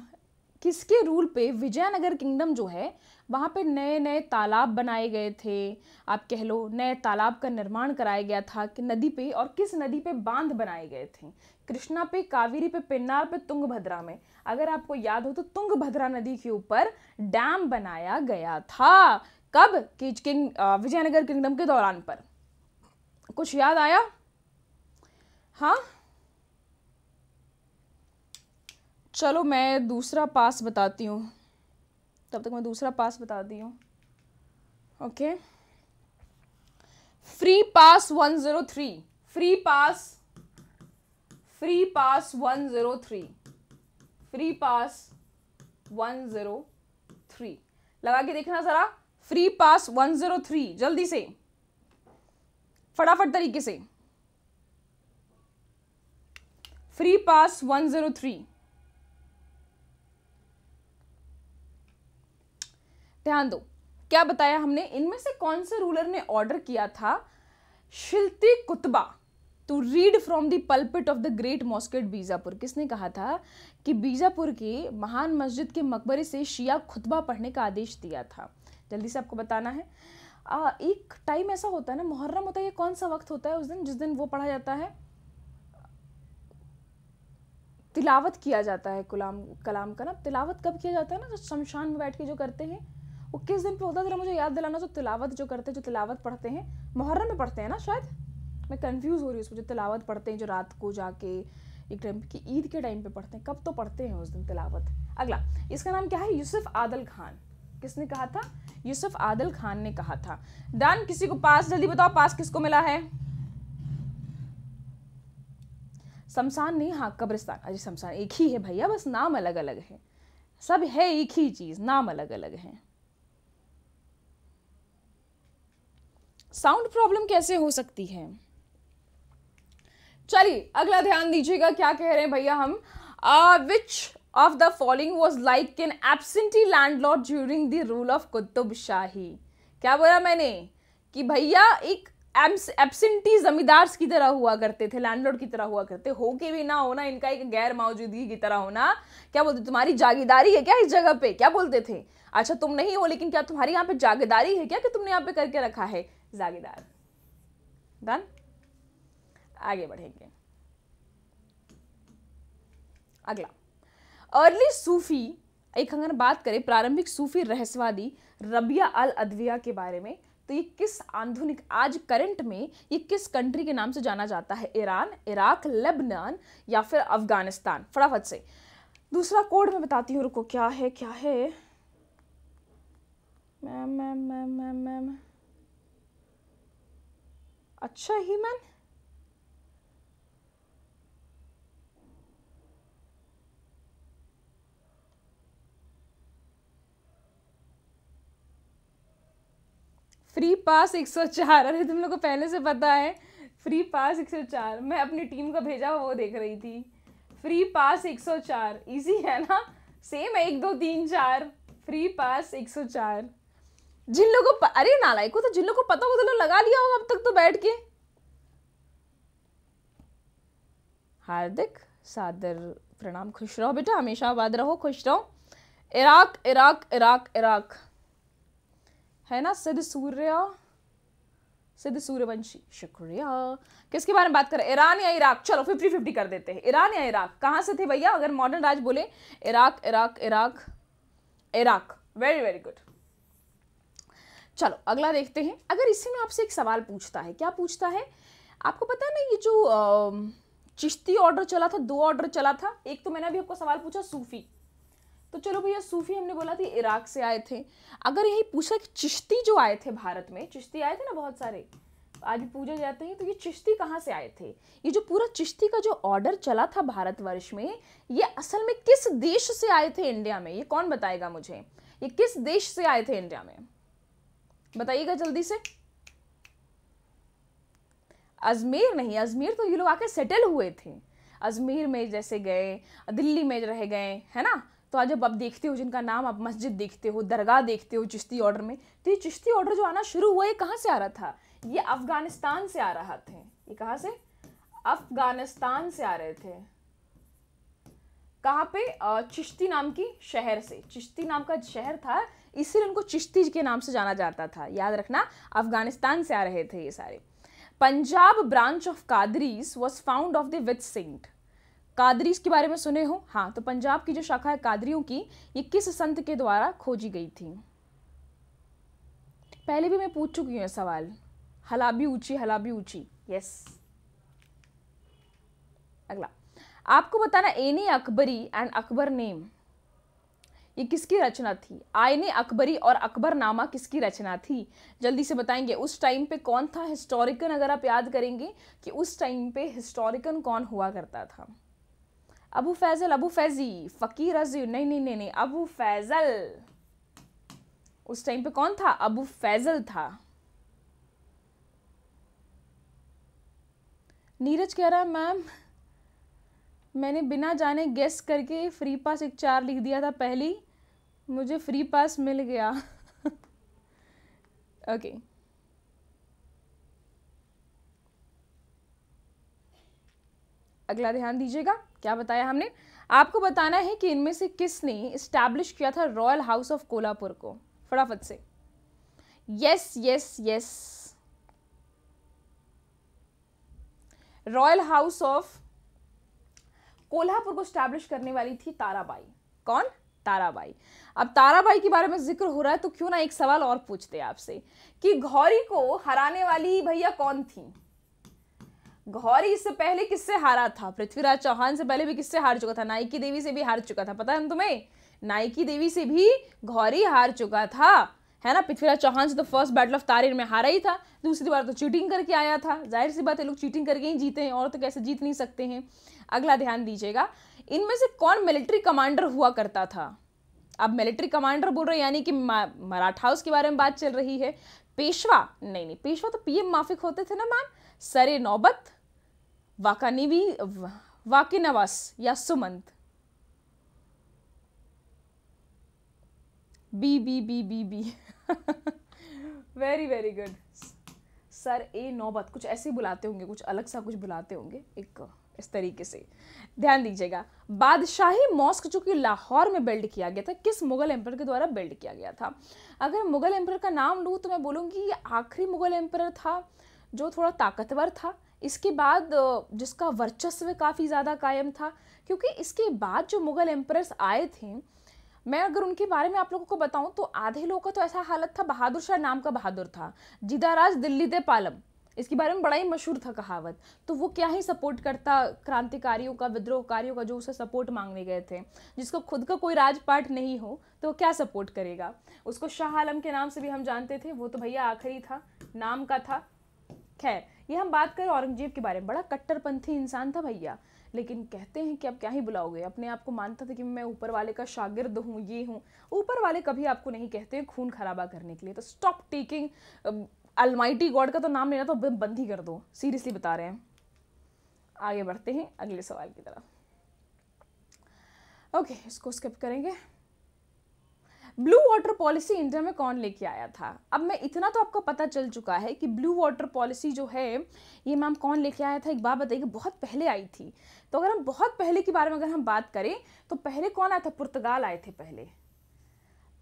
किसके रूल पे विजयनगर किंगडम जो है वहाँ पे नए नए तालाब बनाए गए थे आप कह लो नए तालाब का निर्माण कराया गया था कि नदी पे और किस नदी पे बांध बनाए गए थे कृष्णा पे कावेरी पे पिन्नार पे तुंगभद्रा में अगर आपको याद हो तो तुंगभद्रा नदी के ऊपर डैम बनाया गया था कब किंग विजयनगर किंगडम के दौरान पर कुछ याद आया हाँ चलो मैं दूसरा पास बताती हूँ तब तक मैं दूसरा पास बताती हूँ okay free pass one zero three free pass free pass one zero three free pass one zero three लगा के देखना ज़रा free pass one zero three जल्दी से फटाफट तरीके से फ्री पास 103 ध्यान दो क्या बताया हमने इनमें से कौन से रूलर ने ऑर्डर किया था Shiite khutba to read from the pulpit of the great mosque Bijapur किसने कहा था कि बीजापुर के महान मस्जिद के मकबरे से शिया खुतबा पढ़ने का आदेश दिया था जल्दी से आपको बताना है आ, एक टाइम ऐसा होता है ना मुहर्रम होता है ये कौन सा वक्त होता है उस दिन जिस दिन वो पढ़ा जाता है तिलावत किया जाता है कलाम कलाम का ना तिलावत कब किया जाता है ना जो शमशान में बैठ के जो करते हैं वो किस दिन पे होता है जरा मुझे याद दिलाना जो तिलावत जो करते हैं जो तिलावत पढ़ते हैं मुहर्रम में पढ़ते हैं ना शायद मैं कन्फ्यूज़ हो रही हूँ उसमें जो तिलावत पढ़ते हैं जो रात को जाके एक टाइम की ईद के टाइम पे पढ़ते हैं कब तो पढ़ते हैं उस दिन तिलावत अगला इसका नाम क्या है यूसुफ आदल खान किसने कहा था यूसुफ आदल खान ने कहा था दान किसी को पास जल्दी बताओ पास किसको मिला है शमशान नहीं हाँ कब्रिस्तान अरे शमशान एक ही है भैया बस नाम अलग अलग है सब है एक ही चीज़ नाम अलग अलग है साउंड प्रॉब्लम कैसे हो सकती है चलिए अगला ध्यान दीजिएगा क्या कह रहे हैं भैया हम which of the following was like an absentee landlord during the rule of Qutb Shahi क्या बोला मैंने कि भैया एक एबसेंटी जमींदार्स की तरह हुआ करते थे लैंडलॉर्ड की तरह हुआ करते हो के भी ना होना इनका एक गैर मौजूदगी की तरह होना क्या बोलते तुम्हारी जागीदारी है क्या इस जगह पे क्या बोलते थे अच्छा तुम नहीं हो लेकिन क्या तुम्हारी यहाँ पे जागीदारी है क्या कि तुमने यहाँ पे करके रखा है जागीदार डन आगे बढ़ेंगे अगला अर्ली सूफी एक अगर बात करें प्रारंभिक सूफी रहस्यवादी रबिया अल अदविया के बारे में तो ये किस आधुनिक आज करंट में ये किस कंट्री के नाम से जाना जाता है ईरान इराक लेबनान या फिर अफगानिस्तान फटाफट से दूसरा कोड में बताती हूँ रुको क्या है क्या है ma'am ma'am ma'am ma'am ma'am अच्छा ही मैम फ्री पास 104 अरे तुम लोग को पहले से पता है फ्री पास 104 मैं अपनी टीम का भेजा हुआ वो देख रही थी फ्री पास 104 इजी है ना सेम है एक दो तीन चार फ्री पास 104 जिन लोगों को अरे नालायक तो जिन लोगों को पता होगा तो लगा लिया होगा अब तक तो बैठ के हार्दिक सादर प्रणाम खुश रहो बेटा हमेशा आबाद रहो खुश रहो इराक इराक इराक इराक है ना सिद्ध सूर्य सिद्ध सूर्यवंशी शुक्रिया किसके बारे में बात करें ईरान या इराक चलो फिफ्टी फिफ्टी कर देते हैं ईरान या इराक कहाँ से थे भैया अगर मॉडर्न राज बोले Iraq Iraq Iraq Iraq very very good चलो अगला देखते हैं अगर इसी में आपसे एक सवाल पूछता है क्या पूछता है आपको पता है ना ये जो चिश्ती ऑर्डर चला था दो ऑर्डर चला था एक तो मैंने अभी आपको सवाल पूछा सूफी तो चलो भैया सूफी हमने बोला थी इराक से आए थे अगर यही पूछा कि चिश्ती जो आए थे भारत में चिश्ती आए थे ना बहुत सारे आज पूजा जाते हैं तो ये चिश्ती कहाँ से आए थे ये जो पूरा चिश्ती का जो ऑर्डर चला था भारतवर्ष में ये असल में किस देश से आए थे इंडिया में ये कौन बताएगा मुझे ये किस देश से आए थे इंडिया में बताइएगा जल्दी से अजमेर नहीं अजमेर तो ये लोग आके सेटल हुए थे अजमेर में जैसे गए दिल्ली में रह गए है ना तो आज जब आप देखते हो जिनका नाम आप मस्जिद देखते हो दरगाह देखते हो चिश्ती ऑर्डर में तो ये चिश्ती ऑर्डर जो आना शुरू हुआ ये कहाँ से आ रहा था ये अफ़गानिस्तान से आ रहा थे ये कहाँ से अफ़गानिस्तान से आ रहे थे कहाँ पे चिश्ती नाम की शहर से चिश्ती नाम का शहर था इसीलिए उनको चिश्ती के नाम से जाना जाता था याद रखना अफ़गानिस्तान से आ रहे थे ये सारे Punjab branch of Qadiris was found of the with saint Qadiri के बारे में सुने हो हाँ तो पंजाब की जो शाखा है कादरियों की ये किस संत के द्वारा खोजी गई थी पहले भी मैं पूछ चुकी हूँ सवाल हलाबी ऊंची हलाबी ऊंची यस अगला आपको बताना Ain-i-Akbari and Akbarnama ये किसकी रचना थी आयने अकबरी और अकबर नामा किसकी रचना थी जल्दी से बताएंगे उस टाइम पे कौन था हिस्टोरिकन अगर आप याद करेंगे कि उस टाइम पे हिस्टोरिकन कौन हुआ करता था अबू फैजल अबू फैजी फ़कीर अजी नहीं नहीं नहीं नहीं अबू फैजल उस टाइम पे कौन था अबू फैजल था नीरज कह रहा है मैम मैंने बिना जाने गेस करके फ्री पास एक चार लिख दिया था पहली मुझे फ्री पास मिल गया ओके [laughs] okay. अगला ध्यान दीजिएगा क्या बताया हमने आपको बताना है कि इनमें से किसने इस्टेब्लिश किया था रॉयल हाउस ऑफ कोल्हापुर को फटाफट से yes yes yes royal house of Kolhapur को स्टैब्लिश करने वाली थी ताराबाई कौन ताराबाई अब ताराबाई के बारे में जिक्र हो रहा है तो क्यों ना एक सवाल और पूछते आपसे कि घौरी को हराने वाली भैया कौन थी गौरी इससे पहले किससे हारा था पृथ्वीराज चौहान से पहले भी किससे हार चुका था नायकी देवी से भी हार चुका था पता है तुम्हें नायकी देवी से भी गौरी हार चुका था है ना पृथ्वीराज चौहान से तो फर्स्ट बैटल ऑफ तारीर में हारा ही था दूसरी बार तो चीटिंग करके आया था जाहिर सी बात है लोग चीटिंग करके ही जीते हैं और तो कैसे जीत नहीं सकते हैं अगला ध्यान दीजिएगा इनमें से कौन मिलिट्री कमांडर हुआ करता था अब मिलिट्री कमांडर बोल रहे हैं यानी कि मराठाउस के बारे में बात चल रही है पेशवा नहीं नहीं पेशवा तो पीएम माफिक होते थे ना मैम सरे नौबत वाकानिवी वाकिनवास या Sumant B B B B B very very good sir A नौबत कुछ ऐसे बुलाते होंगे कुछ अलग सा कुछ बुलाते होंगे एक इस तरीके से ध्यान दीजिएगा बादशाही मॉस्क जो कि लाहौर में बिल्ड किया गया था किस मुगल एम्पर के द्वारा बिल्ड किया गया था अगर मुगल एम्पर का नाम लूँ तो मैं बोलूँगी ये आखिरी मुगल एम्पर था जो थोड़ा ताकतवर था इसके बाद जिसका वर्चस्व काफ़ी ज़्यादा कायम था क्योंकि इसके बाद जो मुग़ल एम्प्रेस आए थे मैं अगर उनके बारे में आप लोगों को बताऊं तो आधे लोगों का तो ऐसा हालत था बहादुर शाह नाम का बहादुर था जिदाराज दिल्ली दे पालम इसके बारे में बड़ा ही मशहूर था कहावत तो वो क्या ही सपोर्ट करता क्रांतिकारियों का विद्रोहकारियों का जो उसे सपोर्ट मांगने गए थे जिसको खुद का कोई राजपाट नहीं हो तो वो क्या सपोर्ट करेगा उसको शाह आलम के नाम से भी हम जानते थे वो तो भैया आखिरी था नाम का था खैर ये हम बात करें औरंगजेब के बारे में बड़ा कट्टरपंथी इंसान था भैया लेकिन कहते हैं कि आप क्या ही बुलाओगे अपने आप को मानता था कि मैं ऊपर वाले का शागिर्द हूँ ये हूँ ऊपर वाले कभी आपको नहीं कहते हैं खून खराबा करने के लिए तो स्टॉप टेकिंग अलमाइटी गॉड का तो नाम लेना तो बंद ही कर दो सीरियसली बता रहे हैं आगे बढ़ते हैं अगले सवाल की तरफ ओके okay, इसको स्किप करेंगे ब्लू वाटर पॉलिसी इंडिया में कौन लेके आया था अब मैं इतना तो आपको पता चल चुका है कि ब्लू वाटर पॉलिसी जो है ये मैम कौन लेके आया था एक बात बताइए बहुत पहले आई थी तो अगर हम बहुत पहले के बारे में अगर हम बात करें तो पहले कौन आया था पुर्तगाल आए थे पहले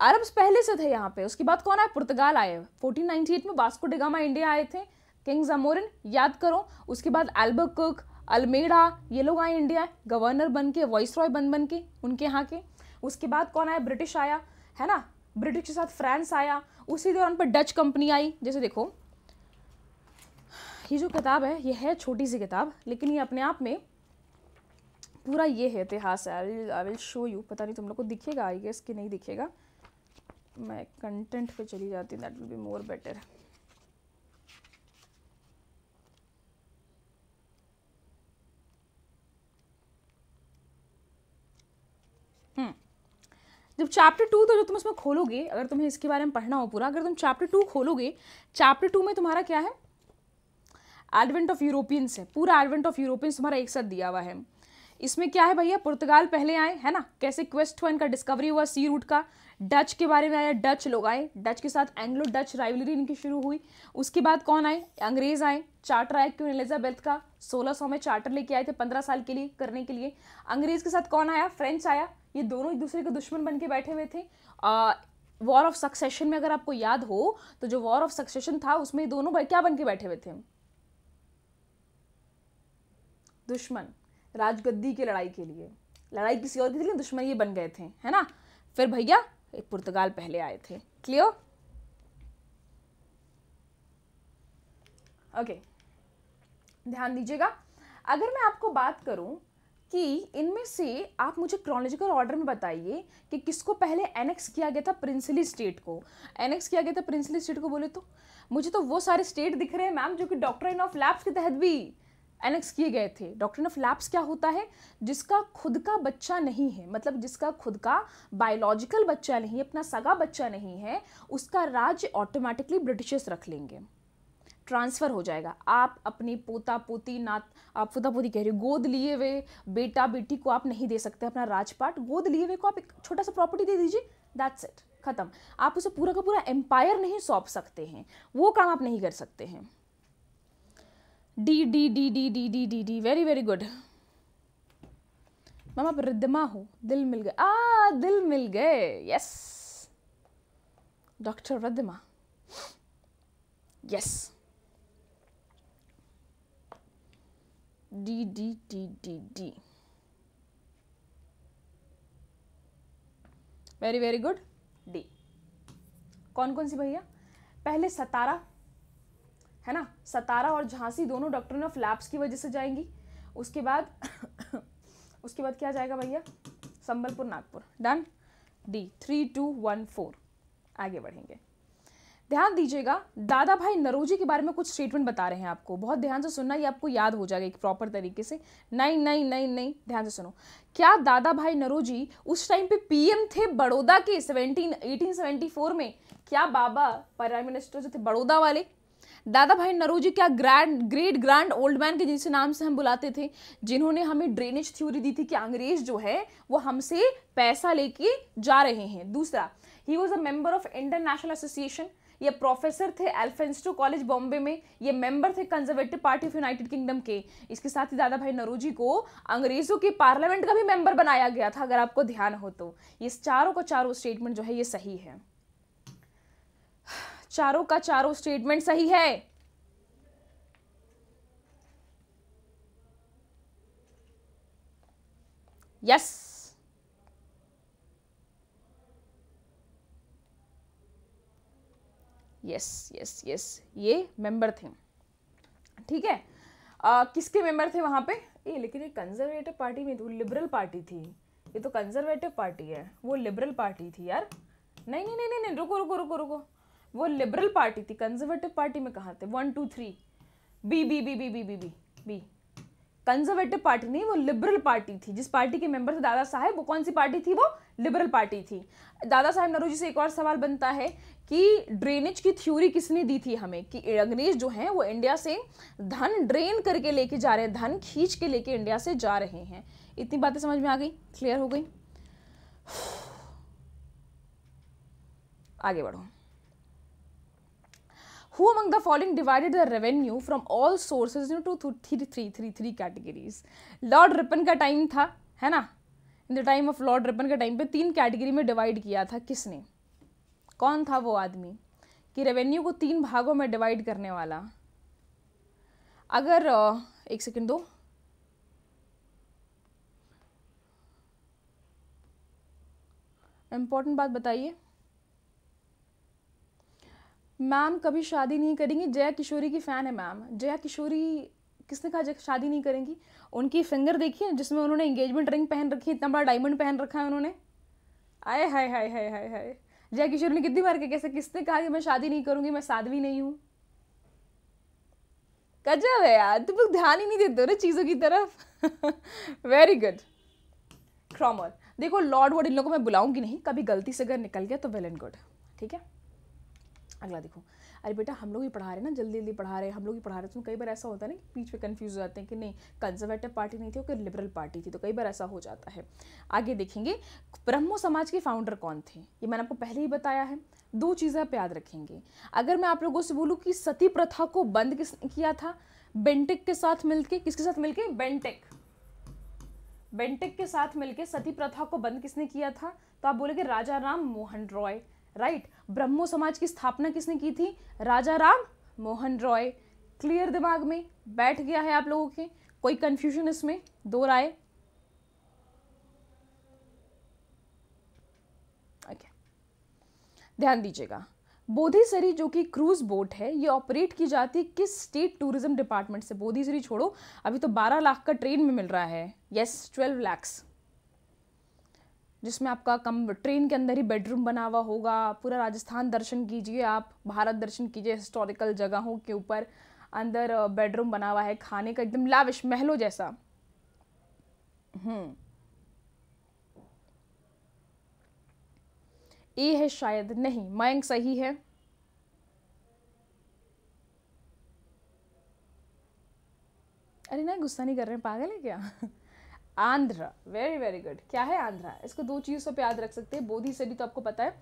अरब पहले से थे यहाँ पे उसके बाद कौन आया पुर्तगाल आए फोर्टीन में बास्को डिगामा इंडिया आए थे किंग जमोरिन याद करो उसके बाद एल्बर्ट अल्मेडा ये लोग आए इंडिया गवर्नर बन के वॉइस रॉय बन बन के उनके यहाँ के उसके बाद कौन आया ब्रिटिश आया है ना ब्रिटिश के साथ फ्रांस आया उसी दौरान पर डच कंपनी आई जैसे देखो ये जो किताब है ये है छोटी सी किताब लेकिन ये अपने आप में पूरा ये है इतिहास है आई विल शो यू पता नहीं तुम लोग को दिखेगा आई गेस कि नहीं दिखेगा मैं कंटेंट पे चली जाती that will be more better जब चैप्टर टू तो जो तुम इसमें खोलोगे अगर तुम्हें इसके बारे में पढ़ना हो पूरा अगर तुम चैप्टर टू खोलोगे चैप्टर टू में तुम्हारा क्या है एडवेंट ऑफ यूरोपियंस है पूरा एडवेंट ऑफ यूरोपियंस तुम्हारा एक साथ दिया हुआ है इसमें क्या है भैया पुर्तगाल पहले आए है ना कैसे क्वेस्ट हुआ इनका डिस्कवरी हुआ सी रूट का डच के बारे में आया डच लोग आए डच के साथ एंग्लो डच राइवलरी इनकी शुरू हुई उसके बाद कौन आए अंग्रेज आए चार्टर आया क्यों एलिजाबेथ का 1600 में चार्टर लेके आए थे 15 साल के लिए करने के लिए अंग्रेज के साथ कौन आया फ्रेंच आया ये दोनों एक दूसरे के दुश्मन बन के बैठे हुए थे वॉर ऑफ सक्सेशन में अगर आपको याद हो तो जो वॉर ऑफ सक्सेशन था उसमें दोनों क्या बन के बैठे हुए थे दुश्मन राजगद्दी की लड़ाई के लिए लड़ाई किसी और के लिए दुश्मन ये बन गए थे है ना फिर भैया पुर्तगाल पहले आए थे क्लियर ओके ध्यान दीजिएगा अगर मैं आपको बात करूं कि इनमें से आप मुझे क्रोनोलॉजिकल ऑर्डर में बताइए कि किसको पहले एनेक्स किया गया था प्रिंसली स्टेट को एनेक्स किया गया था प्रिंसली स्टेट को बोले तो मुझे तो वो सारे स्टेट दिख रहे हैं मैम जो कि डॉक्ट्राइन ऑफ लैब्स के तहत भी एनेक्स किए गए थे डॉक्ट्रिन ऑफ लैब्स क्या होता है जिसका खुद का बच्चा नहीं है मतलब जिसका खुद का बायोलॉजिकल बच्चा नहीं अपना सगा बच्चा नहीं है उसका राज्य ऑटोमेटिकली ब्रिटिशर्स रख लेंगे ट्रांसफ़र हो जाएगा आप अपनी पोता पोती नात आप पोता पोती कह रहे हो गोद लिए हुए बेटा बेटी को आप नहीं दे सकते अपना राजपाट गोद लिए हुए को आप एक छोटा सा प्रॉपर्टी दे दीजिए दैट्स इट ख़त्म आप उसे पूरा का पूरा एम्पायर नहीं सौंप सकते हैं वो काम आप नहीं कर सकते हैं D D D D D D D D very very good ma'am आप रिदमा हो दिल मिल गए आ दिल मिल गए yes doctor Ridhma yes D D T D D very very good D कौन कौन सी भैया पहले सतारा है ना सतारा और झांसी दोनों डॉक्टर ऑफ लैब्स की वजह से जाएंगी उसके बाद [coughs] उसके बाद क्या जाएगा भैया Sambalpur Nagpur done D three two one four आगे बढ़ेंगे ध्यान दीजिएगा दादा भाई नरोजी के बारे में कुछ स्टेटमेंट बता रहे हैं आपको बहुत ध्यान से सुनना ये आपको याद हो जाएगा एक प्रॉपर तरीके से नहीं नहीं नहीं नहीं ध्यान से सुनो क्या दादा भाई नरोजी उस टाइम पे पीएम थे बड़ौदा के सेवनटीन एटीन सेवेंटी फोर में क्या बाबा प्राइम मिनिस्टर जो थे बड़ौदा वाले दादा भाई नरोजी क्या grand great grand old man के जिनसे नाम से हम बुलाते थे जिन्होंने हमें ड्रेनेज थ्योरी दी थी कि अंग्रेज जो है वो हमसे पैसा लेके जा रहे हैं दूसरा he was a member of Indian national association ये प्रोफेसर थे एल्फेंस्टो कॉलेज बॉम्बे में ये मेंबर थे conservative party of United Kingdom के इसके साथ ही दादा भाई नरोजी को अंग्रेजों के पार्लियामेंट का भी मेंबर बनाया गया था अगर आपको ध्यान हो तो ये चारों का चारों स्टेटमेंट जो है ये सही है चारों का चारों स्टेटमेंट सही है yes yes. Yes yes yes ये मेंबर थे ठीक है आ, किसके मेंबर थे वहाँ पे ये लेकिन ये कंजर्वेटिव पार्टी में थी वो लिबरल पार्टी थी ये तो कंजर्वेटिव पार्टी है वो लिबरल पार्टी थी यार नहीं नहीं नहीं नहीं रुको रुको रुको रुको वो लिबरल पार्टी थी कंजर्वेटिव पार्टी में कहाँ थे one two three B B B B B B B B conservative party नहीं वो लिबरल पार्टी थी जिस पार्टी के मेंबर थे दादा साहेब वो कौन सी पार्टी थी वो लिबरल पार्टी थी दादा साहेब नरू जी से एक और सवाल बनता है कि ड्रेनेज की थ्योरी किसने दी थी हमें कि अंग्रेज जो हैं वो इंडिया से धन ड्रेन करके लेके जा रहे हैं धन खींच के लेके इंडिया से जा रहे हैं इतनी बातें समझ में आ गई क्लियर हो गई आगे बढ़ो who among the following divided the revenue from all sources into two, three, three, three, three categories lord Ripon का टाइम था है ना in the time of lord Ripon के टाइम पे तीन कैटेगरी में डिवाइड किया था किसने कौन था वो आदमी कि रेवेन्यू को तीन भागों में डिवाइड करने वाला अगर एक सेकेंड दो इम्पोर्टेंट बात बताइए मैम कभी शादी नहीं करेंगी जया किशोरी की फ़ैन है मैम जया किशोरी किसने कहा शादी नहीं करेंगी उनकी फिंगर देखिए जिसमें उन्होंने इंगेजमेंट रिंग पहन रखी इतना बड़ा डायमंड पहन रखा है उन्होंने आए हाय हाय हाय हाय हाय जय किशोर ने कितनी बार के कैसे किसने कहा कि मैं शादी नहीं करूंगी मैं साधवी नहीं हूं कजब है यार तुम लोग ध्यान ही नहीं देते हो ना चीज़ों की तरफ वेरी गुड क्रॉमर देखो लॉर्ड वर्ड इन लोगों को मैं बुलाऊंगी नहीं कभी गलती से अगर निकल गया तो वेल एंड गुड ठीक है अगला देखो अरे बेटा हम लोग ही पढ़ा रहे हैं ना जल्दी जल्दी पढ़ा रहे हम लोग ही पढ़ा रहे तो कई बार ऐसा होता है ना कि बीच में कन्फ्यूज हो जाते हैं कि नहीं कंजर्वेटिव पार्टी नहीं थी वो लिबरल पार्टी थी तो कई बार ऐसा हो जाता है आगे देखेंगे ब्रह्मो समाज के फाउंडर कौन थे ये मैंने आपको पहले ही बताया है दो चीज़ें आप याद रखेंगे अगर मैं आप लोगों से बोलूँ कि सती प्रथा को बंद किसने किया था बेंटेक के साथ मिलके किसके साथ मिलके बेंटेक बेंटेक के साथ मिलके सती प्रथा को बंद किसने किया था तो आप बोलेंगे राजा राम मोहन रॉय राइट ब्रह्मो समाज की स्थापना किसने की थी राजा राम मोहन रॉय क्लियर दिमाग में बैठ गया है आप लोगों के कोई कंफ्यूजन इसमें दो राय ध्यान दीजिएगा बोधीसरी जो कि क्रूज बोट है ये ऑपरेट की जाती है किस स्टेट टूरिज्म डिपार्टमेंट से बोधीसरी छोड़ो अभी तो 12 लाख का ट्रेन में मिल रहा है यस 12 लाख्स जिसमें आपका कम ट्रेन के अंदर ही बेडरूम बना हुआ होगा पूरा राजस्थान दर्शन कीजिए आप भारत दर्शन कीजिए हिस्टोरिकल जगहों के ऊपर अंदर बेडरूम बना हुआ है खाने का एकदम लाविश महलों जैसा हम्म ए है शायद नहीं मयंक सही है अरे ना गुस्सा नहीं कर रहे पागल है क्या [laughs] आंध्र वेरी वेरी गुड क्या है आंध्र इसको दो चीज़ों पे याद रख सकते हैं बोधी से भी तो आपको पता है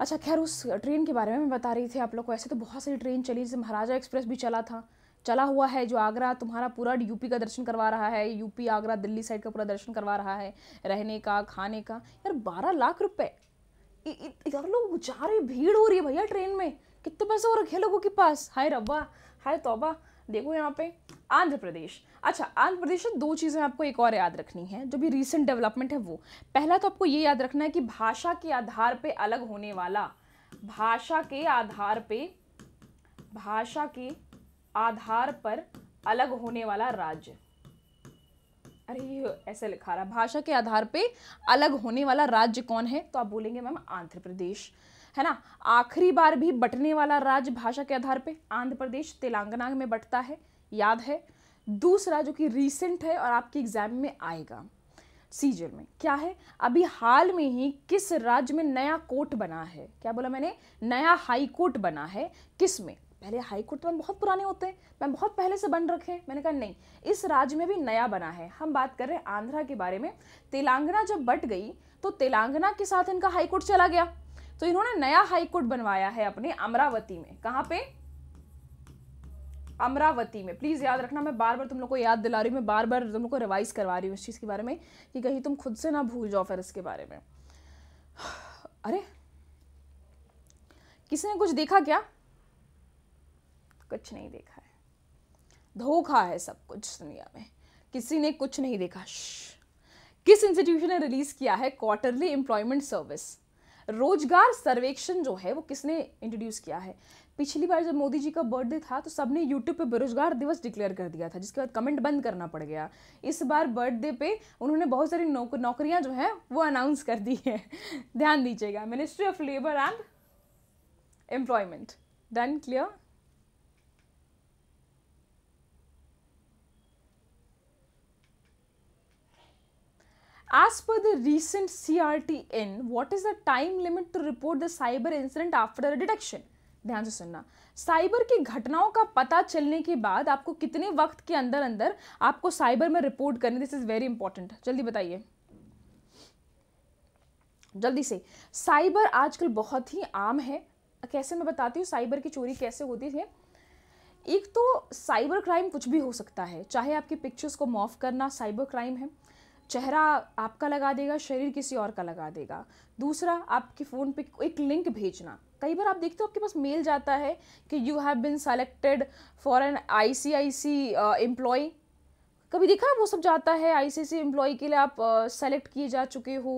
अच्छा खैर उस ट्रेन के बारे में मैं बता रही थी आप लोग को ऐसे तो बहुत सारी ट्रेन चली जैसे महाराजा एक्सप्रेस भी चला था चला हुआ है जो आगरा तुम्हारा पूरा यूपी का दर्शन करवा रहा है यूपी आगरा दिल्ली साइड का पूरा दर्शन करवा रहा है रहने का खाने का यार बारह लाख रुपए यार लोग जा रहे भीड़ हो रही है भैया ट्रेन में कितने पैसे हो रखे लोगों के पास हाय रब्बा हाय तोबा देखो यहाँ पे आंध्र प्रदेश अच्छा आंध्र प्रदेश में दो चीज़ें आपको एक और याद रखनी है जो भी रिसेंट डेवलपमेंट है वो पहला तो आपको ये याद रखना है कि भाषा के आधार पे अलग होने वाला भाषा के आधार पे भाषा के आधार पर अलग होने वाला राज्य अरे ये ऐसे लिखा रहा भाषा के आधार पे अलग होने वाला राज्य कौन है तो आप बोलेंगे मैम आंध्र प्रदेश है ना आखिरी बार भी बटने वाला राज्य भाषा के आधार पे आंध्र प्रदेश तेलंगाना में बटता है याद है दूसरा जो कि रीसेंट है और आपके एग्जाम में आएगा सीजर में क्या है अभी हाल में ही किस राज्य में नया कोर्ट बना है क्या बोला मैंने नया हाई कोर्ट बना है किस में पहले हाई कोर्ट तो बहुत पुराने होते हैं मैं बहुत पहले से बन रखे हैं मैंने कहा नहीं इस राज्य में भी नया बना है हम बात कर रहे हैं आंध्रा के बारे में तेलंगाना जब बट गई तो तेलंगाना के साथ इनका हाई कोर्ट चला गया तो इन्होंने नया हाई कोर्ट बनवाया है अपने अमरावती में कहाँ पे अमरावती में प्लीज़ याद रखना मैं बार बार तुम लोग को याद दिला रही हूँ मैं बार बार तुम लोग को रिवाइज करवा रही हूँ इस चीज़ के बारे में कि कहीं तुम खुद से ना भूल जाओ फिर इसके बारे में अरे किसी ने कुछ देखा क्या कुछ नहीं देखा है धोखा है सब कुछ दुनिया में किसी ने कुछ नहीं देखा किस इंस्टीट्यूशन ने रिलीज़ किया है क्वार्टरली एम्प्लॉयमेंट सर्विस रोजगार सर्वेक्षण जो है वो किसने इंट्रोड्यूस किया है पिछली बार जब मोदी जी का बर्थडे था तो सबने यूट्यूब पे बेरोजगार दिवस डिक्लेयर कर दिया था जिसके बाद कमेंट बंद करना पड़ गया इस बार बर्थडे पे उन्होंने बहुत सारी नौक, नौकरियां जो हैं वो अनाउंस कर दी है [laughs] ध्यान दीजिएगा ministry of labour and employment done clear As per the recent CRTN, what is the time limit to report the cyber incident after detection? ध्यान से सुनना साइबर की घटनाओं का पता चलने के बाद आपको कितने वक्त के अंदर अंदर आपको साइबर में रिपोर्ट करनी दिस इज़ वेरी इंपॉर्टेंट जल्दी बताइए जल्दी से साइबर आजकल बहुत ही आम है कैसे मैं बताती हूँ साइबर की चोरी कैसे होती है एक तो साइबर क्राइम कुछ भी हो सकता है चाहे आपके पिक्चर्स को मॉफ करना साइबर क्राइम है चेहरा आपका लगा देगा शरीर किसी और का लगा देगा दूसरा आपके फ़ोन पे एक लिंक भेजना कई बार आप देखते हो आपके पास मेल जाता है कि you have been selected for an I C I C employ कभी देखा वो सब जाता है आई सी सी एम्प्लॉय के लिए आप सेलेक्ट uh, किए जा चुके हो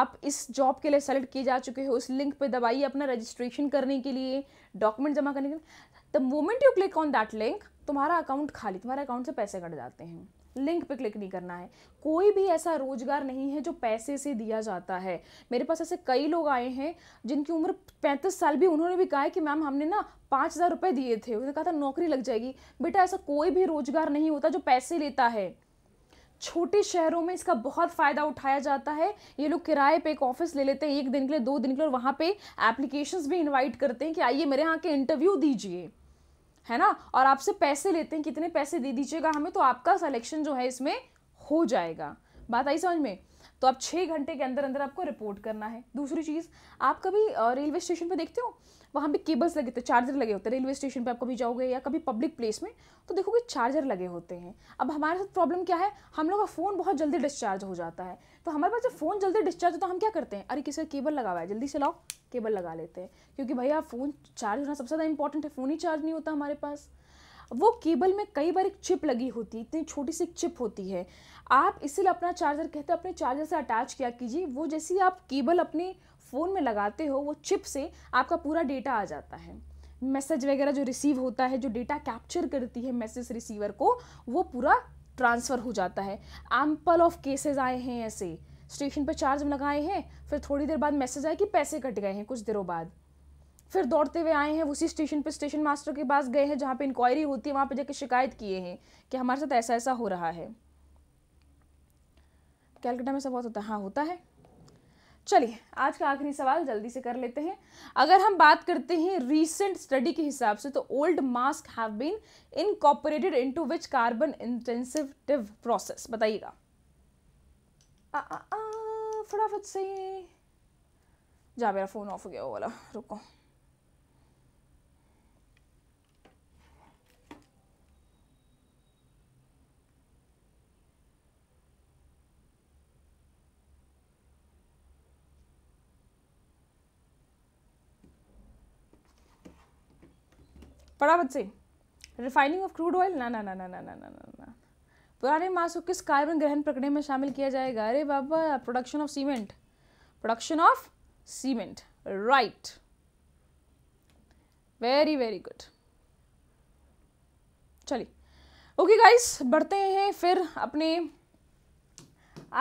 आप इस जॉब के लिए सेलेक्ट किए जा चुके हो उस लिंक पे दबाइए अपना रजिस्ट्रेशन करने के लिए डॉक्यूमेंट जमा करने के लिए the moment you click on that link तुम्हारा अकाउंट खाली तुम्हारे अकाउंट से पैसे कट जाते हैं लिंक पे क्लिक नहीं करना है कोई भी ऐसा रोजगार नहीं है जो पैसे से दिया जाता है मेरे पास ऐसे कई लोग आए हैं जिनकी उम्र पैंतीस साल भी उन्होंने भी कहा है कि मैम हमने ना पाँच हज़ार रुपये दिए थे उन्होंने कहा था नौकरी लग जाएगी बेटा ऐसा कोई भी रोजगार नहीं होता जो पैसे लेता है छोटे शहरों में इसका बहुत फ़ायदा उठाया जाता है ये लोग किराए पे एक ऑफिस ले लेते हैं एक दिन के लिए दो दिन के लिए और वहाँ पे एप्लीकेशंस भी इनवाइट करते हैं कि आइए मेरे यहाँ के इंटरव्यू दीजिए है ना और आपसे पैसे लेते हैं कितने पैसे दे दीजिएगा हमें तो आपका सलेक्शन जो है इसमें हो जाएगा बात आई समझ में तो आप छः घंटे के अंदर अंदर आपको रिपोर्ट करना है दूसरी चीज़ आप कभी रेलवे स्टेशन पर देखते हो वहाँ पे केबल्स लगे होते चार्जर लगे होते हैं रेलवे स्टेशन पे आप कभी जाओगे या कभी पब्लिक प्लेस में तो देखोगे चार्जर लगे होते हैं अब हमारे साथ प्रॉब्लम क्या है हम लोग का फ़ोन बहुत जल्दी डिस्चार्ज हो जाता है तो हमारे पास जब फ़ोन जल्दी डिस्चार्ज होता है तो हम क्या करते हैं अरे किसी का केबल लगा हुआ है जल्दी चलाओ केबल लगा लेते हैं क्योंकि भैया फ़ोन चार्ज होना सबसे ज़्यादा इंपॉर्टेंट है फ़ोन ही चार्ज नहीं होता हमारे पास वो केबल में कई बार एक चिप लगी होती है इतनी छोटी सी चिप होती है आप इसलिए अपना चार्जर कहते हैं अपने चार्जर से अटैच किया कीजिए वो जैसे आप केबल अपने फ़ोन में लगाते हो वो चिप से आपका पूरा डेटा आ जाता है मैसेज वगैरह जो रिसीव होता है जो डेटा कैप्चर करती है मैसेज रिसीवर को वो पूरा ट्रांसफ़र हो जाता है एम्पल ऑफ केसेस आए हैं ऐसे स्टेशन पर चार्ज लगाए हैं फिर थोड़ी देर बाद मैसेज आया कि पैसे कट गए हैं कुछ देरों बाद फिर दौड़ते हुए आए हैं उसी स्टेशन पर स्टेशन मास्टर के पास गए हैं जहाँ पे इंक्वायरी होती है वहाँ पे जाके शिकायत किए हैं कि हमारे साथ ऐसा ऐसा हो रहा है कैलकटा में सब बहुत होता है हाँ होता है चलिए आज का आखिरी सवाल जल्दी से कर लेते हैं अगर हम बात करते हैं रीसेंट स्टडी के हिसाब से तो old mask have been incorporated into which carbon intensive process बताइएगा फटाफट ah, से ah, ah, जा मेरा फ़ोन ऑफ हो गया वो वाला रुको फटाफट से रिफाइनिंग ऑफ क्रूड ऑयल ना ना ना ना ना ना ना ना पुराने को किस कार्बन ग्रहण प्रक्रिया में शामिल किया जाएगा अरे बाबा production of cement production of cement right very very good चलिए ओके गाइस बढ़ते हैं फिर अपने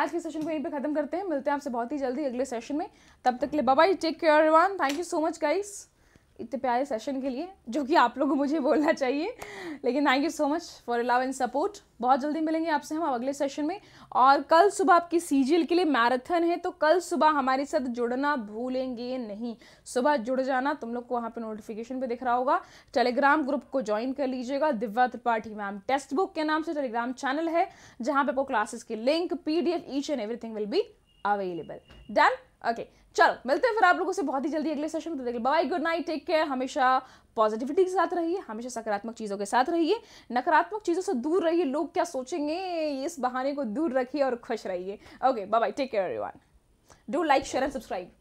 आज के सेशन को यहीं पे ख़त्म करते हैं मिलते हैं आपसे बहुत ही जल्दी अगले सेशन में तब तक के लिए bye take care everyone thank you so much guys इतने प्यारे सेशन के लिए जो कि आप लोगों को मुझे बोलना चाहिए लेकिन thank you so much for love and support बहुत जल्दी मिलेंगे आपसे हम अगले सेशन में और कल सुबह आपकी सीजीएल के लिए मैराथन है तो कल सुबह हमारे साथ जुड़ना भूलेंगे नहीं सुबह जुड़ जाना तुम लोग को वहाँ पर नोटिफिकेशन पे दिख रहा होगा टेलीग्राम ग्रुप को ज्वाइन कर लीजिएगा Divya Tripathi ma'am text book के नाम से टेलीग्राम चैनल है जहाँ पे आपको क्लासेस की link P D F each and everything will be available done okay चलो मिलते हैं फिर आप लोगों से बहुत ही जल्दी अगले सेशन में तो देखिए bye good night take care हमेशा पॉजिटिविटी के साथ रहिए हमेशा सकारात्मक चीज़ों के साथ रहिए नकारात्मक चीज़ों से दूर रहिए लोग क्या सोचेंगे इस बहाने को दूर रखिए और खुश रहिए okay bye bye take care everyone do like share and subscribe